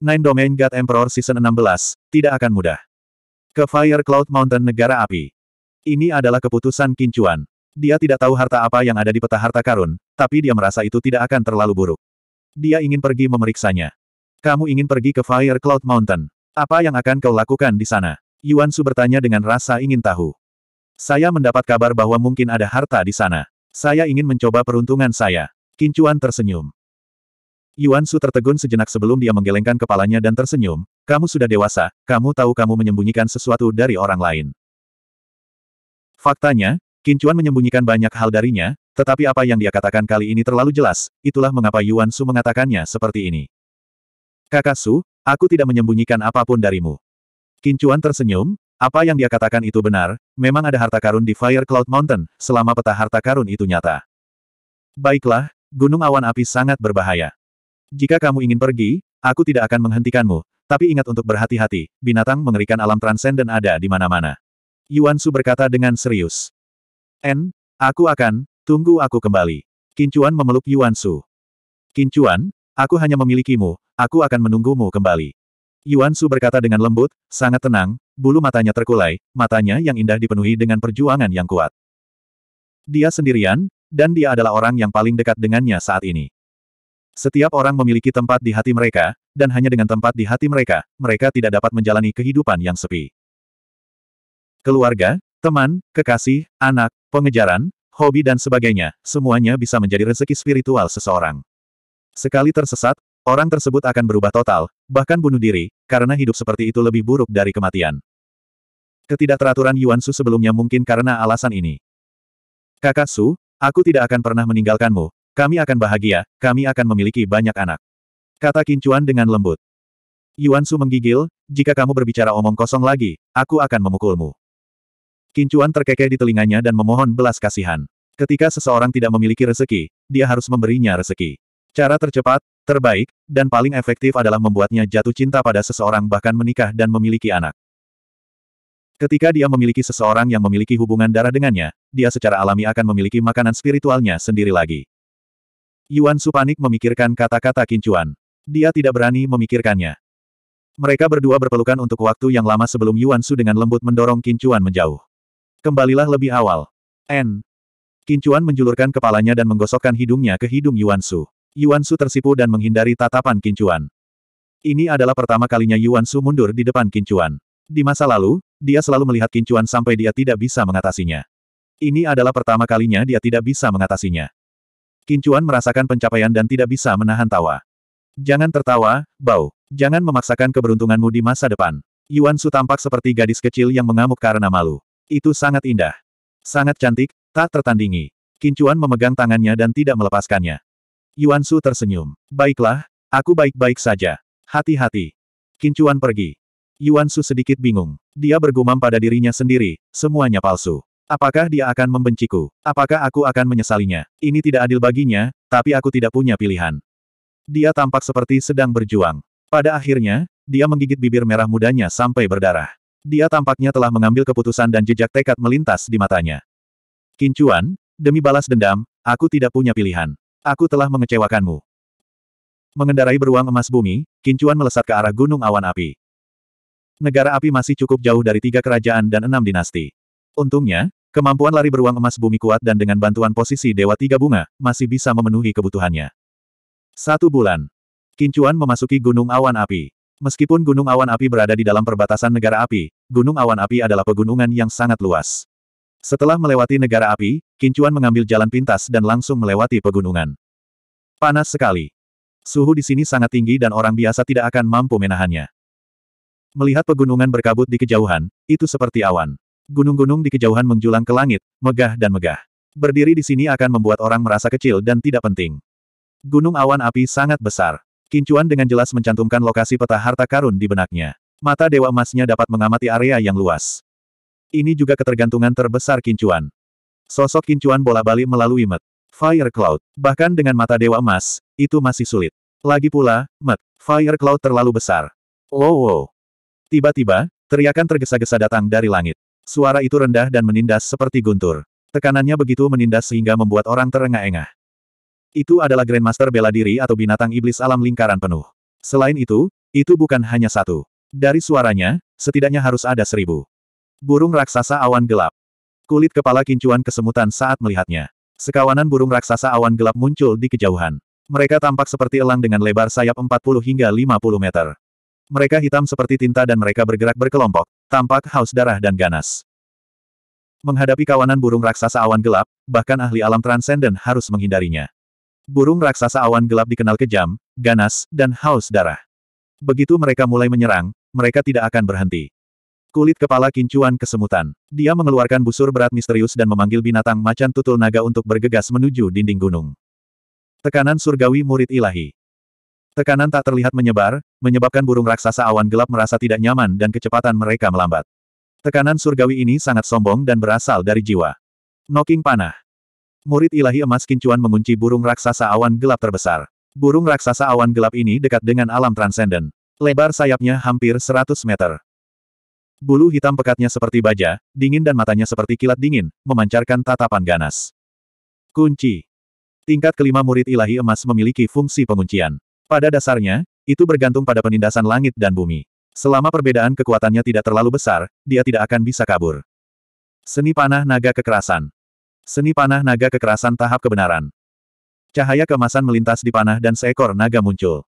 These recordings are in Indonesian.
Nine Domain God Emperor Season 16, tidak akan mudah. Ke Fire Cloud Mountain Negara Api. Ini adalah keputusan Kincuan. Dia tidak tahu harta apa yang ada di peta harta karun, tapi dia merasa itu tidak akan terlalu buruk. Dia ingin pergi memeriksanya. Kamu ingin pergi ke Fire Cloud Mountain. Apa yang akan kau lakukan di sana? Yuan Su bertanya dengan rasa ingin tahu. Saya mendapat kabar bahwa mungkin ada harta di sana. Saya ingin mencoba peruntungan saya. Kincuan tersenyum. Yuan Su tertegun sejenak sebelum dia menggelengkan kepalanya dan tersenyum, kamu sudah dewasa, kamu tahu kamu menyembunyikan sesuatu dari orang lain. Faktanya, Qin Chuan menyembunyikan banyak hal darinya, tetapi apa yang dia katakan kali ini terlalu jelas, itulah mengapa Yuan Su mengatakannya seperti ini. Kakak Su, aku tidak menyembunyikan apapun darimu. Qin Chuan tersenyum, apa yang dia katakan itu benar, memang ada harta karun di Fire Cloud Mountain, selama peta harta karun itu nyata. Baiklah, gunung awan api sangat berbahaya. Jika kamu ingin pergi, aku tidak akan menghentikanmu, tapi ingat untuk berhati-hati, binatang mengerikan alam transenden ada di mana-mana. Yuan Su berkata dengan serius. En, aku akan, tunggu aku kembali. Kincuan memeluk Yuan Su. Kincuan, aku hanya memilikimu, aku akan menunggumu kembali. Yuan Su berkata dengan lembut, sangat tenang, bulu matanya terkulai, matanya yang indah dipenuhi dengan perjuangan yang kuat. Dia sendirian, dan dia adalah orang yang paling dekat dengannya saat ini. Setiap orang memiliki tempat di hati mereka, dan hanya dengan tempat di hati mereka, mereka tidak dapat menjalani kehidupan yang sepi. Keluarga, teman, kekasih, anak, pengejaran, hobi dan sebagainya, semuanya bisa menjadi rezeki spiritual seseorang. Sekali tersesat, orang tersebut akan berubah total, bahkan bunuh diri, karena hidup seperti itu lebih buruk dari kematian. Ketidakteraturan Yuan Su sebelumnya mungkin karena alasan ini. Kakak Su, aku tidak akan pernah meninggalkanmu, kami akan bahagia, kami akan memiliki banyak anak. Kata Kincuan dengan lembut. Yuan Su menggigil, jika kamu berbicara omong kosong lagi, aku akan memukulmu. Kincuan terkekeh di telinganya dan memohon belas kasihan. Ketika seseorang tidak memiliki rezeki, dia harus memberinya rezeki. Cara tercepat, terbaik, dan paling efektif adalah membuatnya jatuh cinta pada seseorang bahkan menikah dan memiliki anak. Ketika dia memiliki seseorang yang memiliki hubungan darah dengannya, dia secara alami akan memiliki makanan spiritualnya sendiri lagi. Yuan Su panik memikirkan kata-kata Kincuan. Dia tidak berani memikirkannya. Mereka berdua berpelukan untuk waktu yang lama sebelum Yuan Su dengan lembut mendorong Kincuan menjauh. Kembalilah lebih awal. N. Kincuan menjulurkan kepalanya dan menggosokkan hidungnya ke hidung Yuan Su. Yuan Su tersipu dan menghindari tatapan Kincuan. Ini adalah pertama kalinya Yuan Su mundur di depan Kincuan. Di masa lalu, dia selalu melihat Kincuan sampai dia tidak bisa mengatasinya. Ini adalah pertama kalinya dia tidak bisa mengatasinya. Kincuan merasakan pencapaian dan tidak bisa menahan tawa. Jangan tertawa, Bau. Jangan memaksakan keberuntunganmu di masa depan. Yuan Su tampak seperti gadis kecil yang mengamuk karena malu. Itu sangat indah. Sangat cantik, tak tertandingi. Kincuan memegang tangannya dan tidak melepaskannya. Yuan Su tersenyum. Baiklah, aku baik-baik saja. Hati-hati. Kincuan pergi. Yuan Su sedikit bingung. Dia bergumam pada dirinya sendiri, semuanya palsu. Apakah dia akan membenciku? Apakah aku akan menyesalinya? Ini tidak adil baginya, tapi aku tidak punya pilihan. Dia tampak seperti sedang berjuang. Pada akhirnya, dia menggigit bibir merah mudanya sampai berdarah. Dia tampaknya telah mengambil keputusan dan jejak tekad melintas di matanya. Kincuan, demi balas dendam, aku tidak punya pilihan. Aku telah mengecewakanmu. Mengendarai beruang emas bumi, Kincuan melesat ke arah gunung awan api. Negara api masih cukup jauh dari tiga kerajaan dan enam dinasti. Untungnya, Kemampuan lari beruang emas bumi kuat dan dengan bantuan posisi Dewa Tiga Bunga, masih bisa memenuhi kebutuhannya. Satu bulan. Kincuan memasuki Gunung Awan Api. Meskipun Gunung Awan Api berada di dalam perbatasan negara api, Gunung Awan Api adalah pegunungan yang sangat luas. Setelah melewati negara api, Kincuan mengambil jalan pintas dan langsung melewati pegunungan. Panas sekali. Suhu di sini sangat tinggi dan orang biasa tidak akan mampu menahannya. Melihat pegunungan berkabut di kejauhan, itu seperti awan. Gunung-gunung di kejauhan menjulang ke langit, megah dan megah. Berdiri di sini akan membuat orang merasa kecil dan tidak penting. Gunung awan api sangat besar. Kincuan dengan jelas mencantumkan lokasi peta harta karun di benaknya. Mata dewa emasnya dapat mengamati area yang luas. Ini juga ketergantungan terbesar Kincuan. Sosok Kincuan bola-balik melalui Met. Fire Cloud. Bahkan dengan mata dewa emas, itu masih sulit. Lagi pula, Met. Fire Cloud terlalu besar. Wow. Tiba-tiba, teriakan tergesa-gesa datang dari langit. Suara itu rendah dan menindas seperti guntur. Tekanannya begitu menindas sehingga membuat orang terengah-engah. Itu adalah Grandmaster bela diri atau binatang iblis alam lingkaran penuh. Selain itu, itu bukan hanya satu. Dari suaranya, setidaknya harus ada seribu. Burung raksasa awan gelap. Kulit kepala kincuan kesemutan saat melihatnya. Sekawanan burung raksasa awan gelap muncul di kejauhan. Mereka tampak seperti elang dengan lebar sayap 40 hingga 50 meter. Mereka hitam seperti tinta dan mereka bergerak berkelompok, Tampak haus darah dan ganas. Menghadapi kawanan burung raksasa awan gelap, bahkan ahli alam transenden harus menghindarinya. Burung raksasa awan gelap dikenal kejam, ganas, dan haus darah. Begitu mereka mulai menyerang, mereka tidak akan berhenti. Kulit kepala kincuan kesemutan. Dia mengeluarkan busur berat misterius dan memanggil binatang macan tutul naga untuk bergegas menuju dinding gunung. Tekanan surgawi murid ilahi. Tekanan tak terlihat menyebar, menyebabkan burung raksasa awan gelap merasa tidak nyaman dan kecepatan mereka melambat. Tekanan surgawi ini sangat sombong dan berasal dari jiwa. Noking panah. Murid ilahi emas kincuan mengunci burung raksasa awan gelap terbesar. Burung raksasa awan gelap ini dekat dengan alam transenden. Lebar sayapnya hampir 100 meter. Bulu hitam pekatnya seperti baja, dingin dan matanya seperti kilat dingin, memancarkan tatapan ganas. Kunci. Tingkat kelima murid ilahi emas memiliki fungsi penguncian. Pada dasarnya, itu bergantung pada penindasan langit dan bumi. Selama perbedaan kekuatannya tidak terlalu besar, dia tidak akan bisa kabur. Seni panah naga kekerasan. Seni panah naga kekerasan tahap kebenaran. Cahaya kemasan melintas di panah dan seekor naga muncul.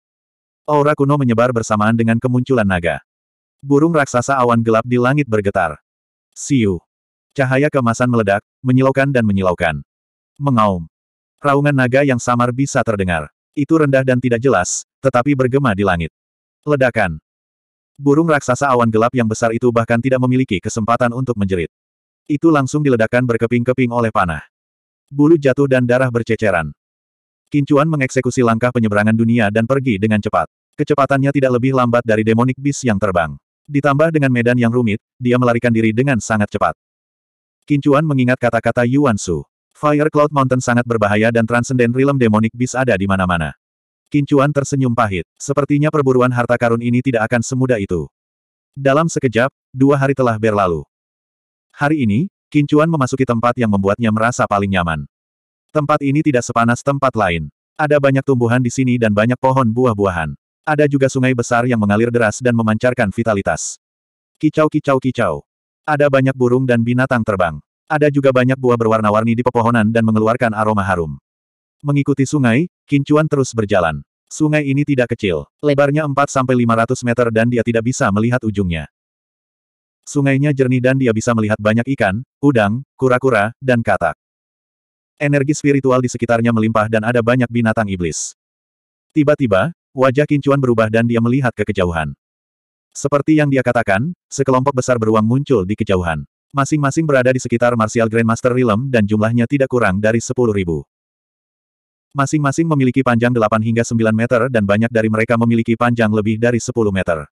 Aura kuno menyebar bersamaan dengan kemunculan naga. Burung raksasa awan gelap di langit bergetar. Siu. Cahaya kemasan meledak, menyilaukan dan menyilaukan. Mengaum. Raungan naga yang samar bisa terdengar. Itu rendah dan tidak jelas, tetapi bergema di langit. Ledakan. Burung raksasa awan gelap yang besar itu bahkan tidak memiliki kesempatan untuk menjerit. Itu langsung diledakkan berkeping-keping oleh panah. Bulu jatuh dan darah berceceran. Kincuan mengeksekusi langkah penyeberangan dunia dan pergi dengan cepat. Kecepatannya tidak lebih lambat dari demonic beast yang terbang. Ditambah dengan medan yang rumit, dia melarikan diri dengan sangat cepat. Kincuan mengingat kata-kata Yuan Su. Fire Cloud Mountain sangat berbahaya dan Transcendent Realm Demonic Beast ada di mana-mana. Kincuan tersenyum pahit. Sepertinya perburuan harta karun ini tidak akan semudah itu. Dalam sekejap, dua hari telah berlalu. Hari ini, Kincuan memasuki tempat yang membuatnya merasa paling nyaman. Tempat ini tidak sepanas tempat lain. Ada banyak tumbuhan di sini dan banyak pohon buah-buahan. Ada juga sungai besar yang mengalir deras dan memancarkan vitalitas. Kicau-kicau-kicau. Ada banyak burung dan binatang terbang. Ada juga banyak buah berwarna-warni di pepohonan dan mengeluarkan aroma harum. Mengikuti sungai, Kincuan terus berjalan. Sungai ini tidak kecil. Lebarnya 4-500 meter dan dia tidak bisa melihat ujungnya. Sungainya jernih dan dia bisa melihat banyak ikan, udang, kura-kura, dan katak. Energi spiritual di sekitarnya melimpah dan ada banyak binatang iblis. Tiba-tiba, wajah Kincuan berubah dan dia melihat ke kejauhan. Seperti yang dia katakan, sekelompok besar beruang muncul di kejauhan. Masing-masing berada di sekitar Martial Grandmaster Realm dan jumlahnya tidak kurang dari ribu. Masing-masing memiliki panjang 8 hingga 9 meter dan banyak dari mereka memiliki panjang lebih dari 10 meter.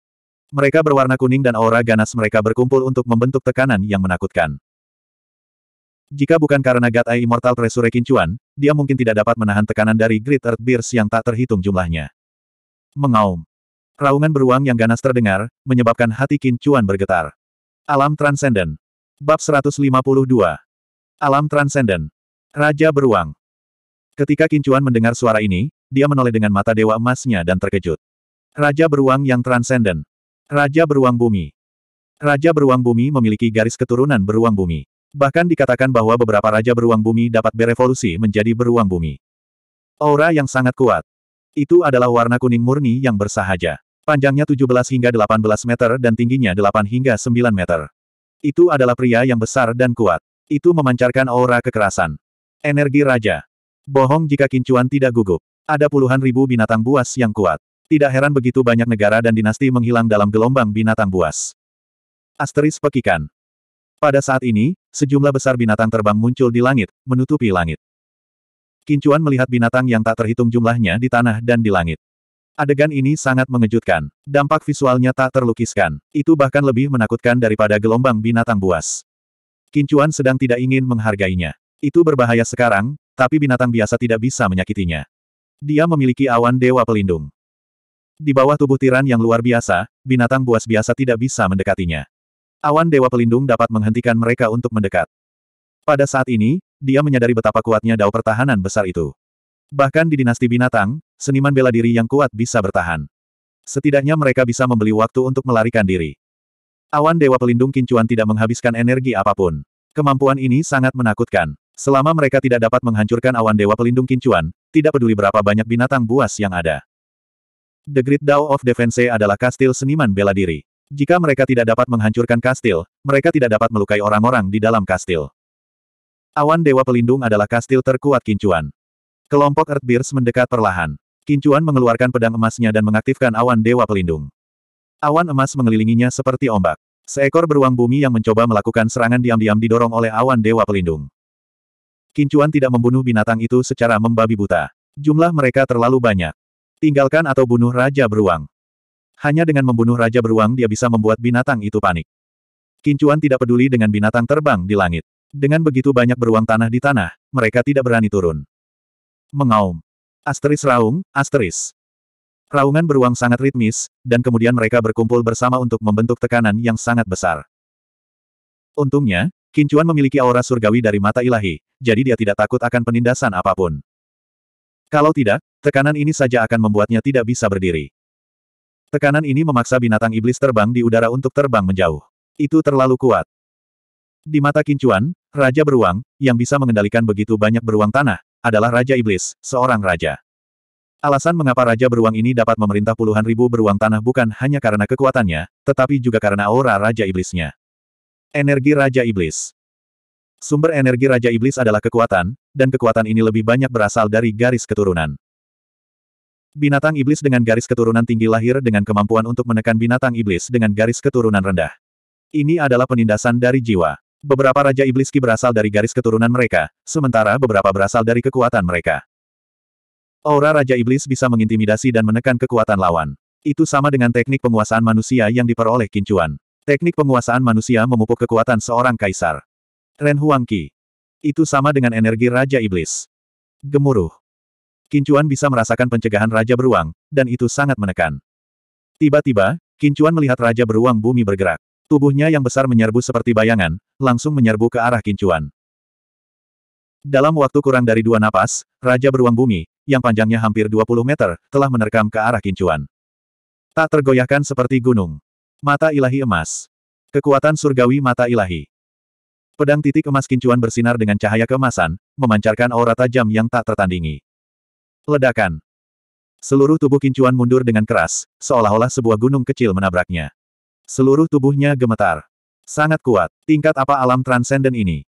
Mereka berwarna kuning dan aura ganas mereka berkumpul untuk membentuk tekanan yang menakutkan. Jika bukan karena God Eye Immortal Treasure Kincuan, dia mungkin tidak dapat menahan tekanan dari Great Earth Bears yang tak terhitung jumlahnya. Mengaum. Raungan beruang yang ganas terdengar, menyebabkan hati Kincuan bergetar. Alam Transcendent. Bab 152. Alam Transenden. Raja Beruang. Ketika Kincuan mendengar suara ini, dia menoleh dengan mata dewa emasnya dan terkejut. Raja Beruang yang Transenden. Raja Beruang Bumi. Raja Beruang Bumi memiliki garis keturunan Beruang Bumi. Bahkan dikatakan bahwa beberapa Raja Beruang Bumi dapat berevolusi menjadi Beruang Bumi. Aura yang sangat kuat. Itu adalah warna kuning murni yang bersahaja. Panjangnya 17 hingga 18 meter dan tingginya 8 hingga 9 meter. Itu adalah pria yang besar dan kuat. Itu memancarkan aura kekerasan. Energi raja. Bohong jika kincuan tidak gugup. Ada puluhan ribu binatang buas yang kuat. Tidak heran begitu banyak negara dan dinasti menghilang dalam gelombang binatang buas. Asteris pekikan. Pada saat ini, sejumlah besar binatang terbang muncul di langit, menutupi langit. Kincuan melihat binatang yang tak terhitung jumlahnya di tanah dan di langit. Adegan ini sangat mengejutkan. Dampak visualnya tak terlukiskan. Itu bahkan lebih menakutkan daripada gelombang binatang buas. Kincuan sedang tidak ingin menghargainya. Itu berbahaya sekarang, tapi binatang biasa tidak bisa menyakitinya. Dia memiliki awan dewa pelindung. Di bawah tubuh tiran yang luar biasa, binatang buas biasa tidak bisa mendekatinya. Awan dewa pelindung dapat menghentikan mereka untuk mendekat. Pada saat ini, dia menyadari betapa kuatnya dao pertahanan besar itu. Bahkan di dinasti binatang, seniman bela diri yang kuat bisa bertahan. Setidaknya mereka bisa membeli waktu untuk melarikan diri. Awan Dewa Pelindung Kincuan tidak menghabiskan energi apapun. Kemampuan ini sangat menakutkan. Selama mereka tidak dapat menghancurkan awan Dewa Pelindung Kincuan, tidak peduli berapa banyak binatang buas yang ada. The Great Dao of Defense adalah kastil seniman bela diri. Jika mereka tidak dapat menghancurkan kastil, mereka tidak dapat melukai orang-orang di dalam kastil. Awan Dewa Pelindung adalah kastil terkuat Kincuan. Kelompok Earthbeards mendekat perlahan. Kincuan mengeluarkan pedang emasnya dan mengaktifkan awan dewa pelindung. Awan emas mengelilinginya seperti ombak. Seekor beruang bumi yang mencoba melakukan serangan diam-diam didorong oleh awan dewa pelindung. Kincuan tidak membunuh binatang itu secara membabi buta. Jumlah mereka terlalu banyak. Tinggalkan atau bunuh Raja Beruang. Hanya dengan membunuh Raja Beruang dia bisa membuat binatang itu panik. Kincuan tidak peduli dengan binatang terbang di langit. Dengan begitu banyak beruang tanah di tanah, mereka tidak berani turun. Mengaum. Asteris raung, asteris. Raungan beruang sangat ritmis, dan kemudian mereka berkumpul bersama untuk membentuk tekanan yang sangat besar. Untungnya, Kincuan memiliki aura surgawi dari mata ilahi, jadi dia tidak takut akan penindasan apapun. Kalau tidak, tekanan ini saja akan membuatnya tidak bisa berdiri. Tekanan ini memaksa binatang iblis terbang di udara untuk terbang menjauh. Itu terlalu kuat. Di mata Kincuan, Raja Beruang, yang bisa mengendalikan begitu banyak beruang tanah, adalah Raja Iblis, seorang raja. Alasan mengapa Raja Beruang ini dapat memerintah puluhan ribu beruang tanah bukan hanya karena kekuatannya, tetapi juga karena aura Raja Iblisnya. Energi Raja Iblis Sumber energi Raja Iblis adalah kekuatan, dan kekuatan ini lebih banyak berasal dari garis keturunan. Binatang iblis dengan garis keturunan tinggi lahir dengan kemampuan untuk menekan binatang iblis dengan garis keturunan rendah. Ini adalah penindasan dari jiwa. Beberapa Raja Iblis Ki berasal dari garis keturunan mereka, sementara beberapa berasal dari kekuatan mereka. Aura Raja Iblis bisa mengintimidasi dan menekan kekuatan lawan. Itu sama dengan teknik penguasaan manusia yang diperoleh Kincuan. Teknik penguasaan manusia memupuk kekuatan seorang kaisar. Ren Huangqi. Itu sama dengan energi Raja Iblis. Gemuruh. Kincuan bisa merasakan pencegahan Raja Beruang, dan itu sangat menekan. Tiba-tiba, Kincuan melihat Raja Beruang Bumi bergerak. Tubuhnya yang besar menyerbu seperti bayangan, langsung menyerbu ke arah kincuan. Dalam waktu kurang dari dua napas, Raja Beruang Bumi, yang panjangnya hampir 20 meter, telah menerkam ke arah kincuan. Tak tergoyahkan seperti gunung. Mata ilahi emas. Kekuatan surgawi mata ilahi. Pedang titik emas kincuan bersinar dengan cahaya kemasan, memancarkan aura tajam yang tak tertandingi. Ledakan. Seluruh tubuh kincuan mundur dengan keras, seolah-olah sebuah gunung kecil menabraknya. Seluruh tubuhnya gemetar. Sangat kuat. Tingkat apa alam transenden ini?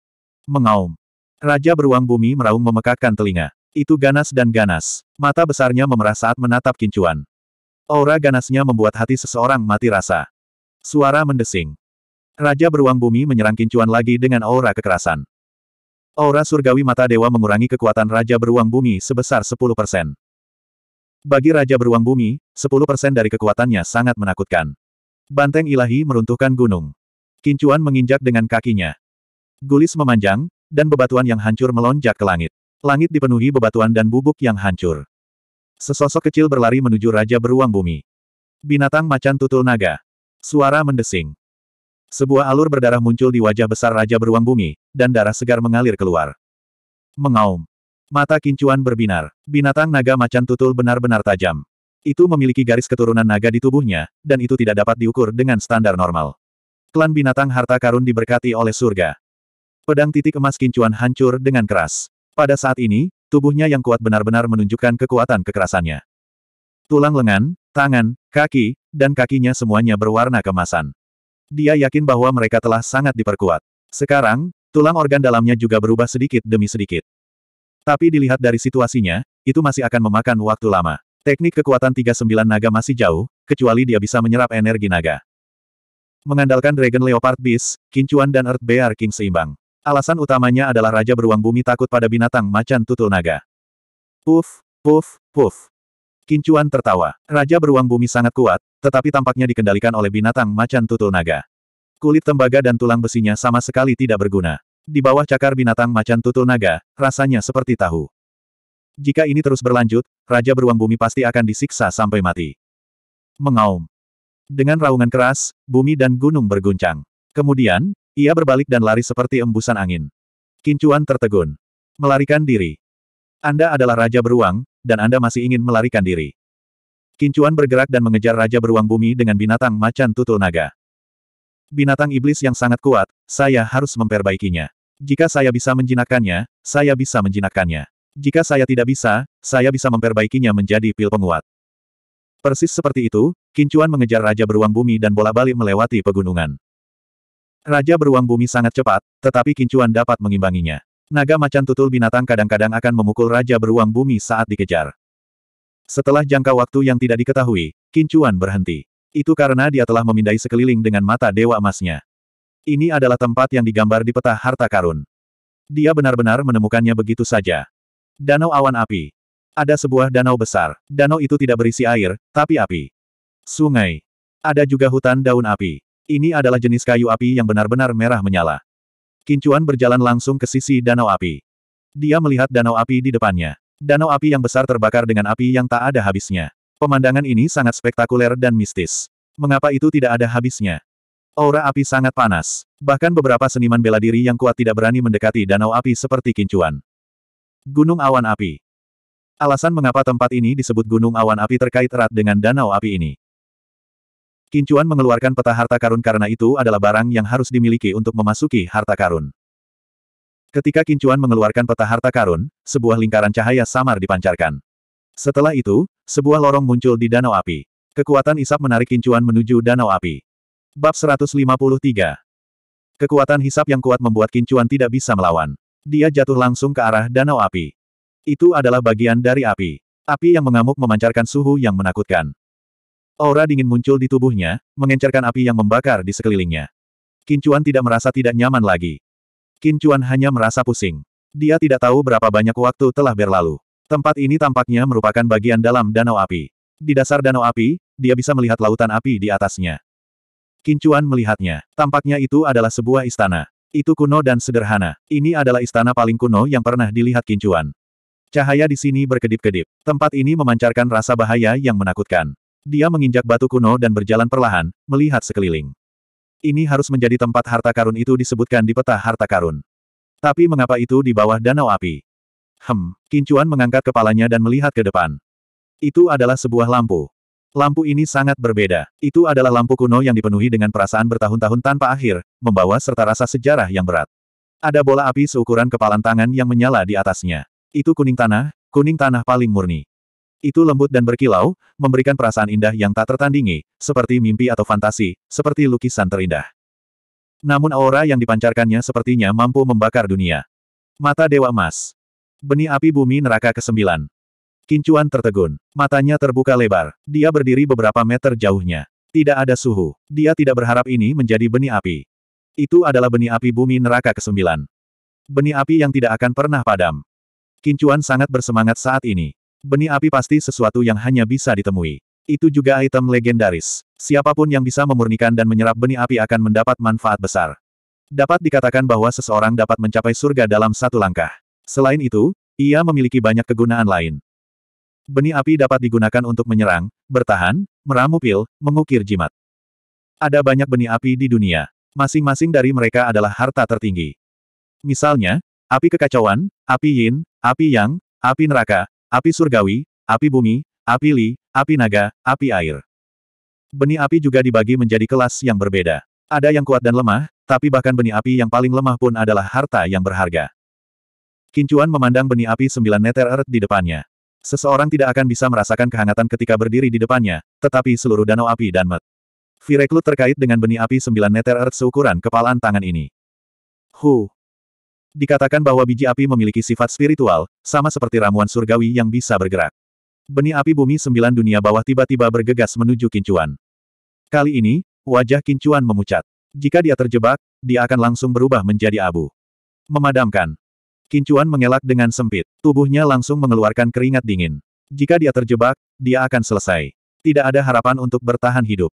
Mengaum. Raja beruang bumi meraung memekakkan telinga. Itu ganas dan ganas. Mata besarnya memerah saat menatap kincuan. Aura ganasnya membuat hati seseorang mati rasa. Suara mendesing. Raja beruang bumi menyerang kincuan lagi dengan aura kekerasan. Aura surgawi mata dewa mengurangi kekuatan Raja beruang bumi sebesar 10%. Bagi Raja beruang bumi, 10% dari kekuatannya sangat menakutkan. Banteng ilahi meruntuhkan gunung. Kincuan menginjak dengan kakinya. Gulis memanjang, dan bebatuan yang hancur melonjak ke langit. Langit dipenuhi bebatuan dan bubuk yang hancur. Sesosok kecil berlari menuju Raja Beruang Bumi. Binatang macan tutul naga. Suara mendesing. Sebuah alur berdarah muncul di wajah besar Raja Beruang Bumi, dan darah segar mengalir keluar. Mengaum. Mata kincuan berbinar. Binatang naga macan tutul benar-benar tajam. Itu memiliki garis keturunan naga di tubuhnya, dan itu tidak dapat diukur dengan standar normal. Klan binatang harta karun diberkati oleh surga. Pedang titik emas kincuan hancur dengan keras. Pada saat ini, tubuhnya yang kuat benar-benar menunjukkan kekuatan kekerasannya. Tulang lengan, tangan, kaki, dan kakinya semuanya berwarna kemasan. Dia yakin bahwa mereka telah sangat diperkuat. Sekarang, tulang organ dalamnya juga berubah sedikit demi sedikit. Tapi dilihat dari situasinya, itu masih akan memakan waktu lama. Teknik kekuatan 39 naga masih jauh, kecuali dia bisa menyerap energi naga. Mengandalkan Dragon Leopard Beast, Kincuan dan Earth Bear King seimbang. Alasan utamanya adalah Raja Beruang Bumi takut pada binatang macan tutul naga. Puff, puff, puff. Kincuan tertawa. Raja Beruang Bumi sangat kuat, tetapi tampaknya dikendalikan oleh binatang macan tutul naga. Kulit tembaga dan tulang besinya sama sekali tidak berguna. Di bawah cakar binatang macan tutul naga, rasanya seperti tahu. Jika ini terus berlanjut, Raja Beruang Bumi pasti akan disiksa sampai mati. Mengaum. Dengan raungan keras, bumi dan gunung berguncang. Kemudian, ia berbalik dan lari seperti embusan angin. Kincuan tertegun. Melarikan diri. Anda adalah Raja Beruang, dan Anda masih ingin melarikan diri. Kincuan bergerak dan mengejar Raja Beruang Bumi dengan binatang macan tutul naga. Binatang iblis yang sangat kuat, saya harus memperbaikinya. Jika saya bisa menjinakkannya, saya bisa menjinakkannya. Jika saya tidak bisa, saya bisa memperbaikinya menjadi pil penguat. Persis seperti itu, Kincuan mengejar Raja Beruang Bumi dan bola balik melewati pegunungan. Raja Beruang Bumi sangat cepat, tetapi Kincuan dapat mengimbanginya. Naga macan tutul binatang kadang-kadang akan memukul Raja Beruang Bumi saat dikejar. Setelah jangka waktu yang tidak diketahui, Kincuan berhenti. Itu karena dia telah memindai sekeliling dengan mata dewa emasnya. Ini adalah tempat yang digambar di peta harta karun. Dia benar-benar menemukannya begitu saja. Danau Awan Api. Ada sebuah danau besar. Danau itu tidak berisi air, tapi api. Sungai. Ada juga hutan daun api. Ini adalah jenis kayu api yang benar-benar merah menyala. Kincuan berjalan langsung ke sisi danau api. Dia melihat danau api di depannya. Danau api yang besar terbakar dengan api yang tak ada habisnya. Pemandangan ini sangat spektakuler dan mistis. Mengapa itu tidak ada habisnya? Aura api sangat panas. Bahkan beberapa seniman bela diri yang kuat tidak berani mendekati danau api seperti Kincuan. Gunung Awan Api Alasan mengapa tempat ini disebut Gunung Awan Api terkait erat dengan danau api ini. Kincuan mengeluarkan peta harta karun karena itu adalah barang yang harus dimiliki untuk memasuki harta karun. Ketika Kincuan mengeluarkan peta harta karun, sebuah lingkaran cahaya samar dipancarkan. Setelah itu, sebuah lorong muncul di danau api. Kekuatan isap menarik Kincuan menuju danau api. Bab 153 Kekuatan hisap yang kuat membuat Kincuan tidak bisa melawan. Dia jatuh langsung ke arah danau api. Itu adalah bagian dari api. Api yang mengamuk memancarkan suhu yang menakutkan. Aura dingin muncul di tubuhnya, mengencerkan api yang membakar di sekelilingnya. Kincuan tidak merasa tidak nyaman lagi. Kincuan hanya merasa pusing. Dia tidak tahu berapa banyak waktu telah berlalu. Tempat ini tampaknya merupakan bagian dalam danau api. Di dasar danau api, dia bisa melihat lautan api di atasnya. Kincuan melihatnya. Tampaknya itu adalah sebuah istana. Itu kuno dan sederhana. Ini adalah istana paling kuno yang pernah dilihat Kincuan. Cahaya di sini berkedip-kedip. Tempat ini memancarkan rasa bahaya yang menakutkan. Dia menginjak batu kuno dan berjalan perlahan, melihat sekeliling. Ini harus menjadi tempat harta karun itu disebutkan di peta harta karun. Tapi mengapa itu di bawah danau api? Hem, Kincuan mengangkat kepalanya dan melihat ke depan. Itu adalah sebuah lampu. Lampu ini sangat berbeda. Itu adalah lampu kuno yang dipenuhi dengan perasaan bertahun-tahun tanpa akhir, membawa serta rasa sejarah yang berat. Ada bola api seukuran kepalan tangan yang menyala di atasnya. Itu kuning tanah, kuning tanah paling murni. Itu lembut dan berkilau, memberikan perasaan indah yang tak tertandingi, seperti mimpi atau fantasi, seperti lukisan terindah. Namun aura yang dipancarkannya sepertinya mampu membakar dunia. Mata Dewa Emas. Benih api bumi neraka kesembilan. Kincuan tertegun. Matanya terbuka lebar. Dia berdiri beberapa meter jauhnya. Tidak ada suhu. Dia tidak berharap ini menjadi benih api. Itu adalah benih api bumi neraka kesembilan. Benih api yang tidak akan pernah padam. Kincuan sangat bersemangat saat ini. Benih api pasti sesuatu yang hanya bisa ditemui. Itu juga item legendaris. Siapapun yang bisa memurnikan dan menyerap benih api akan mendapat manfaat besar. Dapat dikatakan bahwa seseorang dapat mencapai surga dalam satu langkah. Selain itu, ia memiliki banyak kegunaan lain. Benih api dapat digunakan untuk menyerang, bertahan, meramu pil, mengukir jimat. Ada banyak benih api di dunia. Masing-masing dari mereka adalah harta tertinggi. Misalnya, api kekacauan, api yin, api yang, api neraka, api surgawi, api bumi, api li, api naga, api air. Benih api juga dibagi menjadi kelas yang berbeda. Ada yang kuat dan lemah, tapi bahkan benih api yang paling lemah pun adalah harta yang berharga. Kincuan memandang benih api sembilan meter erat di depannya. Seseorang tidak akan bisa merasakan kehangatan ketika berdiri di depannya, tetapi seluruh danau api dan met. Vireklut terkait dengan benih api sembilan meter earth seukuran kepalan tangan ini. Hu. Dikatakan bahwa biji api memiliki sifat spiritual, sama seperti ramuan surgawi yang bisa bergerak. Benih api bumi sembilan dunia bawah tiba-tiba bergegas menuju Kincuan. Kali ini, wajah Kincuan memucat. Jika dia terjebak, dia akan langsung berubah menjadi abu. Memadamkan. Kincuan mengelak dengan sempit. Tubuhnya langsung mengeluarkan keringat dingin. Jika dia terjebak, dia akan selesai. Tidak ada harapan untuk bertahan hidup.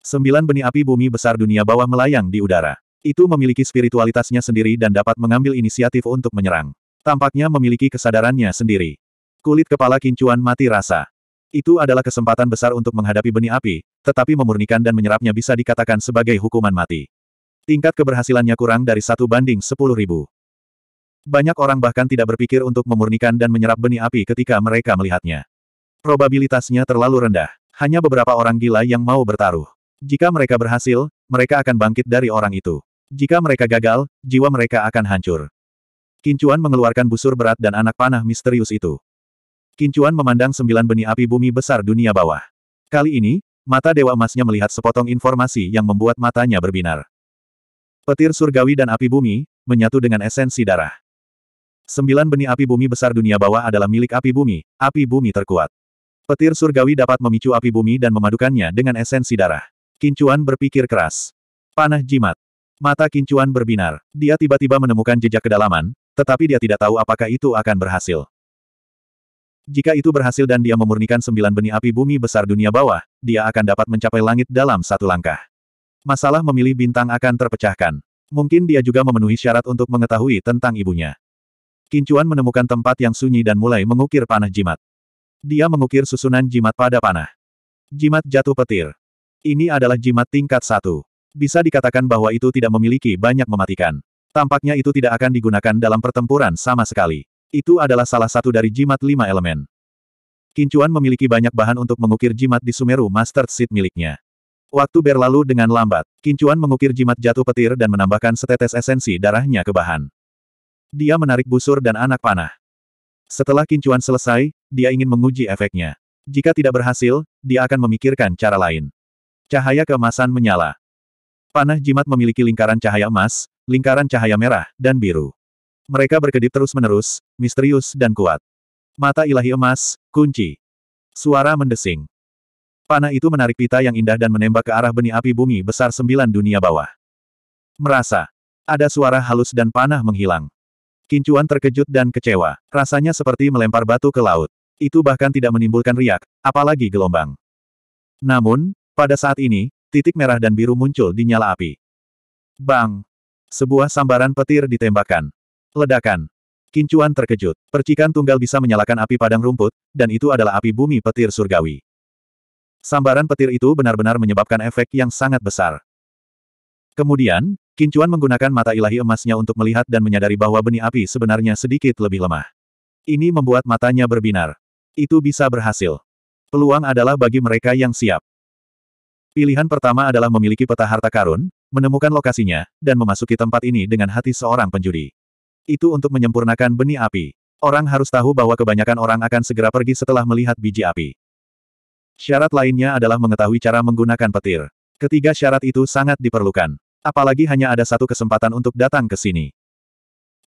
Sembilan benih api bumi besar dunia bawah melayang di udara. Itu memiliki spiritualitasnya sendiri dan dapat mengambil inisiatif untuk menyerang. Tampaknya memiliki kesadarannya sendiri. Kulit kepala kincuan mati rasa. Itu adalah kesempatan besar untuk menghadapi benih api, tetapi memurnikan dan menyerapnya bisa dikatakan sebagai hukuman mati. Tingkat keberhasilannya kurang dari satu banding sepuluh ribu. Banyak orang bahkan tidak berpikir untuk memurnikan dan menyerap benih api ketika mereka melihatnya. Probabilitasnya terlalu rendah. Hanya beberapa orang gila yang mau bertaruh. Jika mereka berhasil, mereka akan bangkit dari orang itu. Jika mereka gagal, jiwa mereka akan hancur. Kincuan mengeluarkan busur berat dan anak panah misterius itu. Kincuan memandang sembilan benih api bumi besar dunia bawah. Kali ini, mata Dewa Emasnya melihat sepotong informasi yang membuat matanya berbinar. Petir surgawi dan api bumi, menyatu dengan esensi darah. Sembilan benih api bumi besar dunia bawah adalah milik api bumi, api bumi terkuat. Petir surgawi dapat memicu api bumi dan memadukannya dengan esensi darah. Kincuan berpikir keras. Panah jimat. Mata kincuan berbinar. Dia tiba-tiba menemukan jejak kedalaman, tetapi dia tidak tahu apakah itu akan berhasil. Jika itu berhasil dan dia memurnikan sembilan benih api bumi besar dunia bawah, dia akan dapat mencapai langit dalam satu langkah. Masalah memilih bintang akan terpecahkan. Mungkin dia juga memenuhi syarat untuk mengetahui tentang ibunya. Kincuan menemukan tempat yang sunyi dan mulai mengukir panah jimat. Dia mengukir susunan jimat pada panah. Jimat jatuh petir. Ini adalah jimat tingkat satu. Bisa dikatakan bahwa itu tidak memiliki banyak mematikan. Tampaknya itu tidak akan digunakan dalam pertempuran sama sekali. Itu adalah salah satu dari jimat lima elemen. Kincuan memiliki banyak bahan untuk mengukir jimat di Sumeru Master Seed miliknya. Waktu berlalu dengan lambat, Kincuan mengukir jimat jatuh petir dan menambahkan setetes esensi darahnya ke bahan. Dia menarik busur dan anak panah. Setelah kincuan selesai, dia ingin menguji efeknya. Jika tidak berhasil, dia akan memikirkan cara lain. Cahaya keemasan menyala. Panah jimat memiliki lingkaran cahaya emas, lingkaran cahaya merah, dan biru. Mereka berkedip terus-menerus, misterius dan kuat. Mata ilahi emas, kunci. Suara mendesing. Panah itu menarik pita yang indah dan menembak ke arah benih api bumi besar sembilan dunia bawah. Merasa. Ada suara halus dan panah menghilang. Kincuan terkejut dan kecewa. Rasanya seperti melempar batu ke laut. Itu bahkan tidak menimbulkan riak, apalagi gelombang. Namun, pada saat ini, titik merah dan biru muncul di nyala api. Bang! Sebuah sambaran petir ditembakkan. Ledakan. Kincuan terkejut. Percikan tunggal bisa menyalakan api padang rumput, dan itu adalah api bumi petir surgawi. Sambaran petir itu benar-benar menyebabkan efek yang sangat besar. Kemudian, Kincuan menggunakan mata ilahi emasnya untuk melihat dan menyadari bahwa benih api sebenarnya sedikit lebih lemah. Ini membuat matanya berbinar. Itu bisa berhasil. Peluang adalah bagi mereka yang siap. Pilihan pertama adalah memiliki peta harta karun, menemukan lokasinya, dan memasuki tempat ini dengan hati seorang penjudi. Itu untuk menyempurnakan benih api. Orang harus tahu bahwa kebanyakan orang akan segera pergi setelah melihat biji api. Syarat lainnya adalah mengetahui cara menggunakan petir. Ketiga syarat itu sangat diperlukan. Apalagi hanya ada satu kesempatan untuk datang ke sini.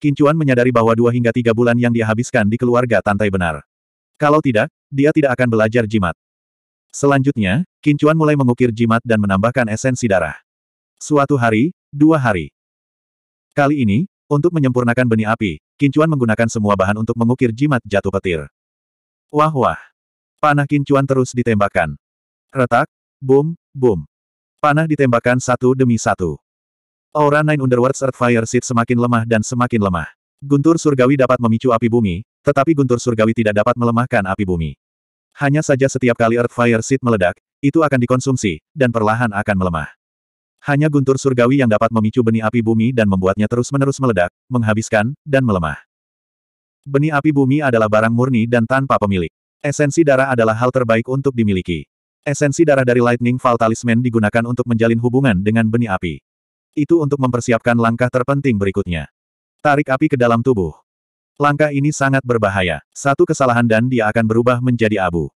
Kincuan menyadari bahwa dua hingga tiga bulan yang dia habiskan di keluarga Tantai benar. Kalau tidak, dia tidak akan belajar jimat. Selanjutnya, Kincuan mulai mengukir jimat dan menambahkan esensi darah. Suatu hari, dua hari. Kali ini, untuk menyempurnakan benih api, Kincuan menggunakan semua bahan untuk mengukir jimat jatuh petir. Wah wah. Panah Kincuan terus ditembakkan. Retak, boom, boom. Panah ditembakkan satu demi satu. Aura Nine Underworlds Earthfire Seed semakin lemah dan semakin lemah. Guntur surgawi dapat memicu api bumi, tetapi guntur surgawi tidak dapat melemahkan api bumi. Hanya saja setiap kali Earthfire Seed meledak, itu akan dikonsumsi, dan perlahan akan melemah. Hanya guntur surgawi yang dapat memicu benih api bumi dan membuatnya terus-menerus meledak, menghabiskan, dan melemah. Benih api bumi adalah barang murni dan tanpa pemilik. Esensi darah adalah hal terbaik untuk dimiliki. Esensi darah dari Lightning Fall Talisman digunakan untuk menjalin hubungan dengan benih api itu untuk mempersiapkan langkah terpenting berikutnya. Tarik api ke dalam tubuh. Langkah ini sangat berbahaya. Satu kesalahan dan dia akan berubah menjadi abu.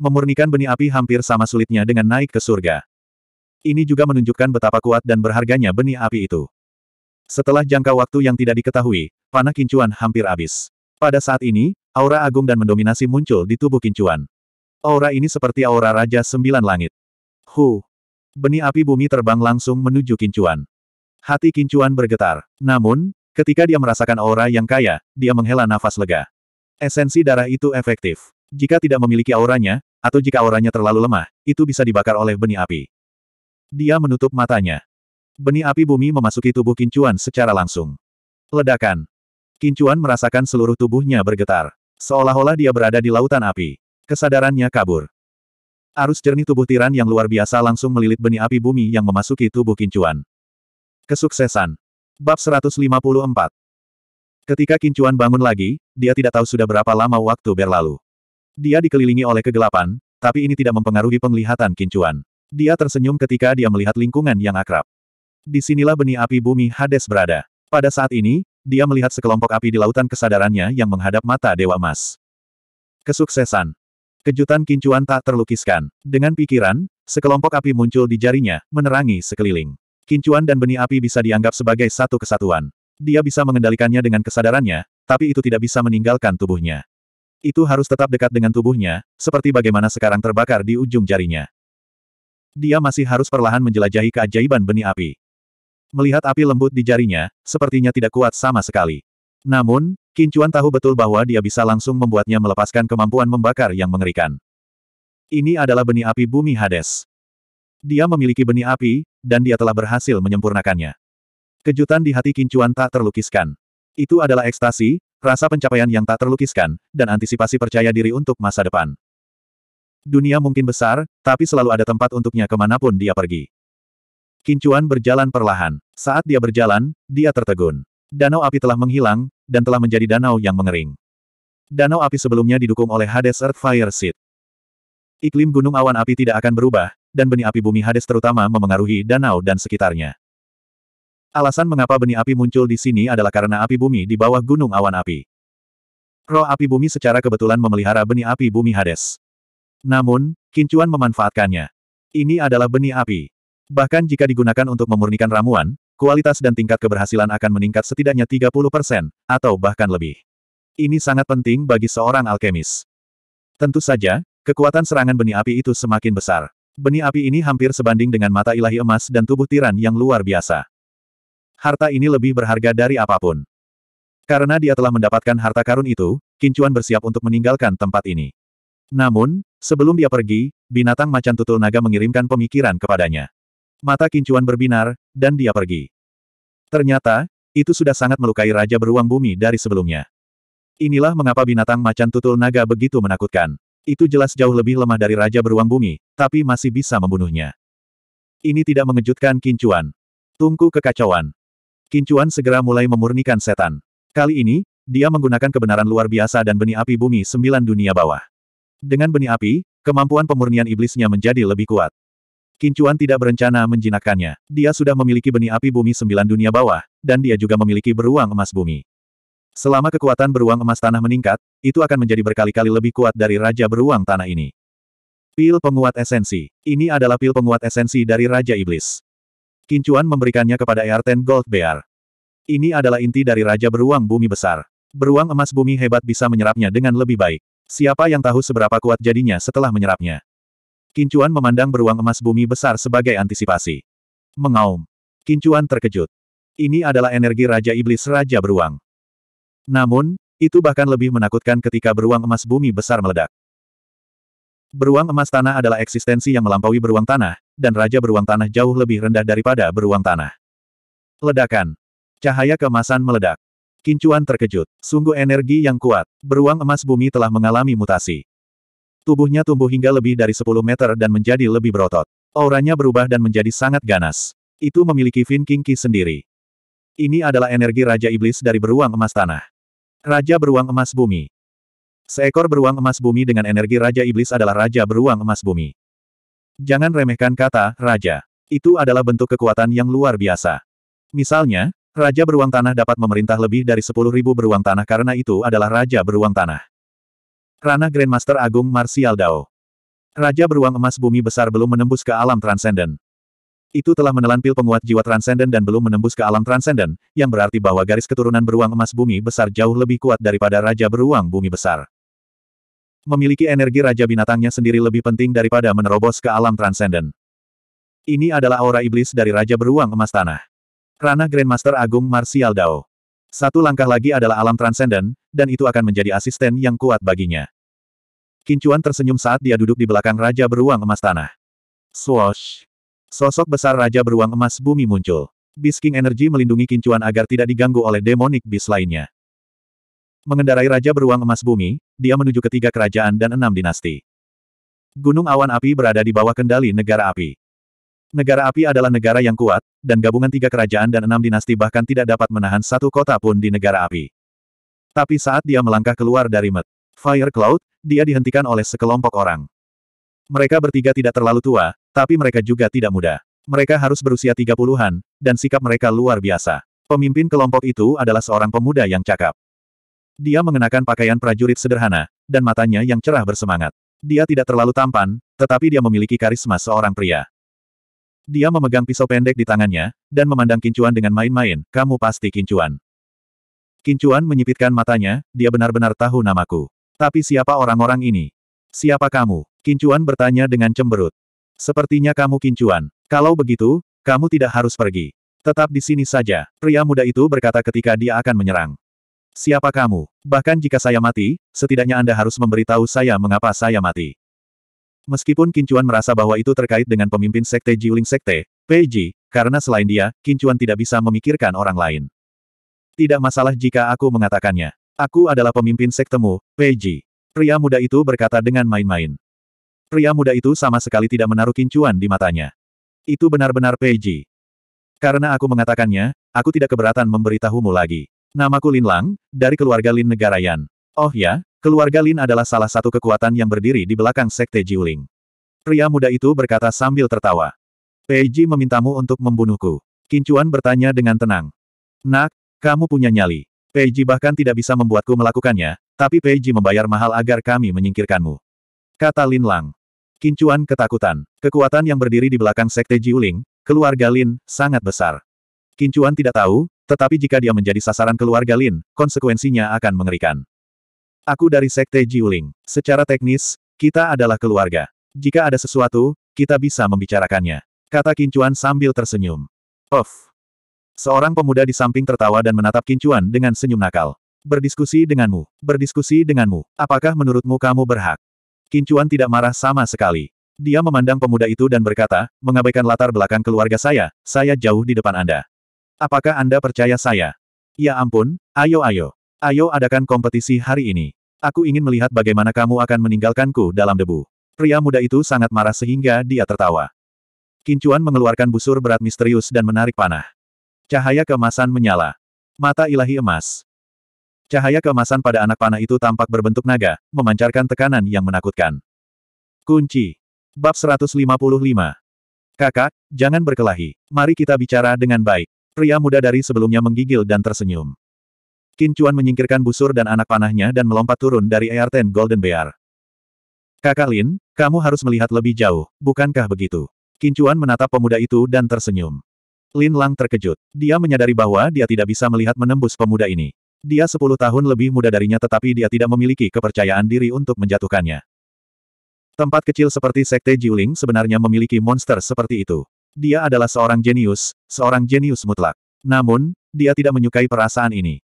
Memurnikan benih api hampir sama sulitnya dengan naik ke surga. Ini juga menunjukkan betapa kuat dan berharganya benih api itu. Setelah jangka waktu yang tidak diketahui, panah kincuan hampir habis. Pada saat ini, aura agung dan mendominasi muncul di tubuh kincuan. Aura ini seperti aura Raja Sembilan Langit. Hu, Benih api bumi terbang langsung menuju Kincuan. Hati Kincuan bergetar. Namun, ketika dia merasakan aura yang kaya, dia menghela nafas lega. Esensi darah itu efektif. Jika tidak memiliki auranya, atau jika auranya terlalu lemah, itu bisa dibakar oleh benih api. Dia menutup matanya. Benih api bumi memasuki tubuh Kincuan secara langsung. Ledakan. Kincuan merasakan seluruh tubuhnya bergetar. Seolah-olah dia berada di lautan api. Kesadarannya kabur. Arus jernih tubuh tiran yang luar biasa langsung melilit benih api bumi yang memasuki tubuh kincuan. Kesuksesan. Bab 154 Ketika kincuan bangun lagi, dia tidak tahu sudah berapa lama waktu berlalu. Dia dikelilingi oleh kegelapan, tapi ini tidak mempengaruhi penglihatan kincuan. Dia tersenyum ketika dia melihat lingkungan yang akrab. Disinilah benih api bumi Hades berada. Pada saat ini, dia melihat sekelompok api di lautan kesadarannya yang menghadap mata Dewa Emas. Kesuksesan. Kejutan kincuan tak terlukiskan. Dengan pikiran, sekelompok api muncul di jarinya, menerangi sekeliling. Kincuan dan benih api bisa dianggap sebagai satu kesatuan. Dia bisa mengendalikannya dengan kesadarannya, tapi itu tidak bisa meninggalkan tubuhnya. Itu harus tetap dekat dengan tubuhnya, seperti bagaimana sekarang terbakar di ujung jarinya. Dia masih harus perlahan menjelajahi keajaiban benih api. Melihat api lembut di jarinya, sepertinya tidak kuat sama sekali. Namun, Kincuan tahu betul bahwa dia bisa langsung membuatnya melepaskan kemampuan membakar yang mengerikan. Ini adalah benih api bumi Hades. Dia memiliki benih api, dan dia telah berhasil menyempurnakannya. Kejutan di hati Kincuan tak terlukiskan. Itu adalah ekstasi, rasa pencapaian yang tak terlukiskan, dan antisipasi percaya diri untuk masa depan. Dunia mungkin besar, tapi selalu ada tempat untuknya kemanapun dia pergi. Kincuan berjalan perlahan. Saat dia berjalan, dia tertegun. Danau api telah menghilang, dan telah menjadi danau yang mengering. Danau api sebelumnya didukung oleh Hades Earth Fire Seed. Iklim gunung awan api tidak akan berubah, dan benih api bumi Hades terutama memengaruhi danau dan sekitarnya. Alasan mengapa benih api muncul di sini adalah karena api bumi di bawah gunung awan api. Roh api bumi secara kebetulan memelihara benih api bumi Hades. Namun, Kincuan memanfaatkannya. Ini adalah benih api. Bahkan jika digunakan untuk memurnikan ramuan, kualitas dan tingkat keberhasilan akan meningkat setidaknya 30%, atau bahkan lebih. Ini sangat penting bagi seorang alkemis. Tentu saja, kekuatan serangan benih api itu semakin besar. Benih api ini hampir sebanding dengan mata ilahi emas dan tubuh tiran yang luar biasa. Harta ini lebih berharga dari apapun. Karena dia telah mendapatkan harta karun itu, Kincuan bersiap untuk meninggalkan tempat ini. Namun, sebelum dia pergi, binatang macan tutul naga mengirimkan pemikiran kepadanya. Mata kincuan berbinar, dan dia pergi. Ternyata, itu sudah sangat melukai Raja Beruang Bumi dari sebelumnya. Inilah mengapa binatang macan tutul naga begitu menakutkan. Itu jelas jauh lebih lemah dari Raja Beruang Bumi, tapi masih bisa membunuhnya. Ini tidak mengejutkan Kincuan. Tungku kekacauan. Kincuan segera mulai memurnikan setan. Kali ini, dia menggunakan kebenaran luar biasa dan benih api bumi sembilan dunia bawah. Dengan benih api, kemampuan pemurnian iblisnya menjadi lebih kuat. Kincuan tidak berencana menjinakkannya. Dia sudah memiliki benih api bumi sembilan dunia bawah, dan dia juga memiliki beruang emas bumi. Selama kekuatan beruang emas tanah meningkat, itu akan menjadi berkali-kali lebih kuat dari Raja Beruang Tanah ini. Pil penguat esensi. Ini adalah pil penguat esensi dari Raja Iblis. Kincuan memberikannya kepada Earten Gold Bear. Ini adalah inti dari Raja Beruang Bumi Besar. Beruang emas bumi hebat bisa menyerapnya dengan lebih baik. Siapa yang tahu seberapa kuat jadinya setelah menyerapnya? Kincuan memandang beruang emas bumi besar sebagai antisipasi. Mengaum. Kincuan terkejut. Ini adalah energi Raja Iblis Raja Beruang. Namun, itu bahkan lebih menakutkan ketika beruang emas bumi besar meledak. Beruang emas tanah adalah eksistensi yang melampaui beruang tanah, dan Raja Beruang Tanah jauh lebih rendah daripada beruang tanah. Ledakan. Cahaya kemasan meledak. Kincuan terkejut. Sungguh energi yang kuat. Beruang emas bumi telah mengalami mutasi. Tubuhnya tumbuh hingga lebih dari 10 meter dan menjadi lebih berotot. Auranya berubah dan menjadi sangat ganas. Itu memiliki Fin King sendiri. Ini adalah energi Raja Iblis dari beruang emas tanah. Raja beruang emas bumi. Seekor beruang emas bumi dengan energi Raja Iblis adalah Raja beruang emas bumi. Jangan remehkan kata, Raja. Itu adalah bentuk kekuatan yang luar biasa. Misalnya, Raja beruang tanah dapat memerintah lebih dari 10.000 beruang tanah karena itu adalah Raja beruang tanah. Ranah Grandmaster Agung Martial Dao. Raja beruang emas bumi besar belum menembus ke alam transenden. Itu telah menelan pil penguat jiwa transenden dan belum menembus ke alam transenden, yang berarti bahwa garis keturunan beruang emas bumi besar jauh lebih kuat daripada raja beruang bumi besar. Memiliki energi raja binatangnya sendiri lebih penting daripada menerobos ke alam transenden. Ini adalah aura iblis dari raja beruang emas tanah. Ranah Grandmaster Agung Martial Dao. Satu langkah lagi adalah alam transenden, dan itu akan menjadi asisten yang kuat baginya. Kincuan tersenyum saat dia duduk di belakang Raja Beruang Emas Tanah. Swosh. Sosok besar Raja Beruang Emas Bumi muncul. Bisking energi melindungi Kincuan agar tidak diganggu oleh demonik bis lainnya. Mengendarai Raja Beruang Emas Bumi, dia menuju ketiga kerajaan dan enam dinasti. Gunung awan api berada di bawah kendali negara api. Negara api adalah negara yang kuat, dan gabungan tiga kerajaan dan enam dinasti bahkan tidak dapat menahan satu kota pun di negara api. Tapi saat dia melangkah keluar dari Met Fire Cloud, dia dihentikan oleh sekelompok orang. Mereka bertiga tidak terlalu tua, tapi mereka juga tidak muda. Mereka harus berusia tiga puluhan, dan sikap mereka luar biasa. Pemimpin kelompok itu adalah seorang pemuda yang cakap. Dia mengenakan pakaian prajurit sederhana, dan matanya yang cerah bersemangat. Dia tidak terlalu tampan, tetapi dia memiliki karisma seorang pria. Dia memegang pisau pendek di tangannya, dan memandang Kincuan dengan main-main, kamu pasti Kincuan. Kincuan menyipitkan matanya, dia benar-benar tahu namaku. Tapi siapa orang-orang ini? Siapa kamu? Kincuan bertanya dengan cemberut. Sepertinya kamu Kincuan. Kalau begitu, kamu tidak harus pergi. Tetap di sini saja, pria muda itu berkata ketika dia akan menyerang. Siapa kamu? Bahkan jika saya mati, setidaknya Anda harus memberitahu saya mengapa saya mati. Meskipun Kincuan merasa bahwa itu terkait dengan pemimpin Sekte Jiuling Sekte, Peiji, karena selain dia, Kincuan tidak bisa memikirkan orang lain. Tidak masalah jika aku mengatakannya. Aku adalah pemimpin sektemu, Peiji. Pria muda itu berkata dengan main-main. Pria muda itu sama sekali tidak menaruh kincuan di matanya. Itu benar-benar Peiji. Karena aku mengatakannya, aku tidak keberatan memberitahumu lagi. Namaku Lin Lang, dari keluarga Lin Negara Oh ya, Keluarga Lin adalah salah satu kekuatan yang berdiri di belakang Sekte Jiuling. Pria muda itu berkata sambil tertawa. Peiji memintamu untuk membunuhku. Kincuan bertanya dengan tenang. Nak, kamu punya nyali. Peiji bahkan tidak bisa membuatku melakukannya, tapi Peiji membayar mahal agar kami menyingkirkanmu. Kata Lin Lang. Kincuan ketakutan. Kekuatan yang berdiri di belakang Sekte Jiuling, keluarga Lin, sangat besar. Kincuan tidak tahu, tetapi jika dia menjadi sasaran keluarga Lin, konsekuensinya akan mengerikan. Aku dari Sekte Jiuling. Secara teknis, kita adalah keluarga. Jika ada sesuatu, kita bisa membicarakannya. Kata Kincuan sambil tersenyum. Of. Seorang pemuda di samping tertawa dan menatap Kincuan dengan senyum nakal. Berdiskusi denganmu. Berdiskusi denganmu. Apakah menurutmu kamu berhak? Kincuan tidak marah sama sekali. Dia memandang pemuda itu dan berkata, mengabaikan latar belakang keluarga saya, saya jauh di depan Anda. Apakah Anda percaya saya? Ya ampun, ayo ayo. Ayo adakan kompetisi hari ini. Aku ingin melihat bagaimana kamu akan meninggalkanku dalam debu. Pria muda itu sangat marah sehingga dia tertawa. Kincuan mengeluarkan busur berat misterius dan menarik panah. Cahaya keemasan menyala. Mata ilahi emas. Cahaya keemasan pada anak panah itu tampak berbentuk naga, memancarkan tekanan yang menakutkan. Kunci. Bab 155. Kakak, jangan berkelahi. Mari kita bicara dengan baik. Pria muda dari sebelumnya menggigil dan tersenyum. Qin Chuan menyingkirkan busur dan anak panahnya dan melompat turun dari Earten Golden Bear. Kakak Lin, kamu harus melihat lebih jauh, bukankah begitu? Qin Chuan menatap pemuda itu dan tersenyum. Lin Lang terkejut. Dia menyadari bahwa dia tidak bisa melihat menembus pemuda ini. Dia sepuluh tahun lebih muda darinya tetapi dia tidak memiliki kepercayaan diri untuk menjatuhkannya. Tempat kecil seperti Sekte Jiuling sebenarnya memiliki monster seperti itu. Dia adalah seorang jenius, seorang jenius mutlak. Namun, dia tidak menyukai perasaan ini.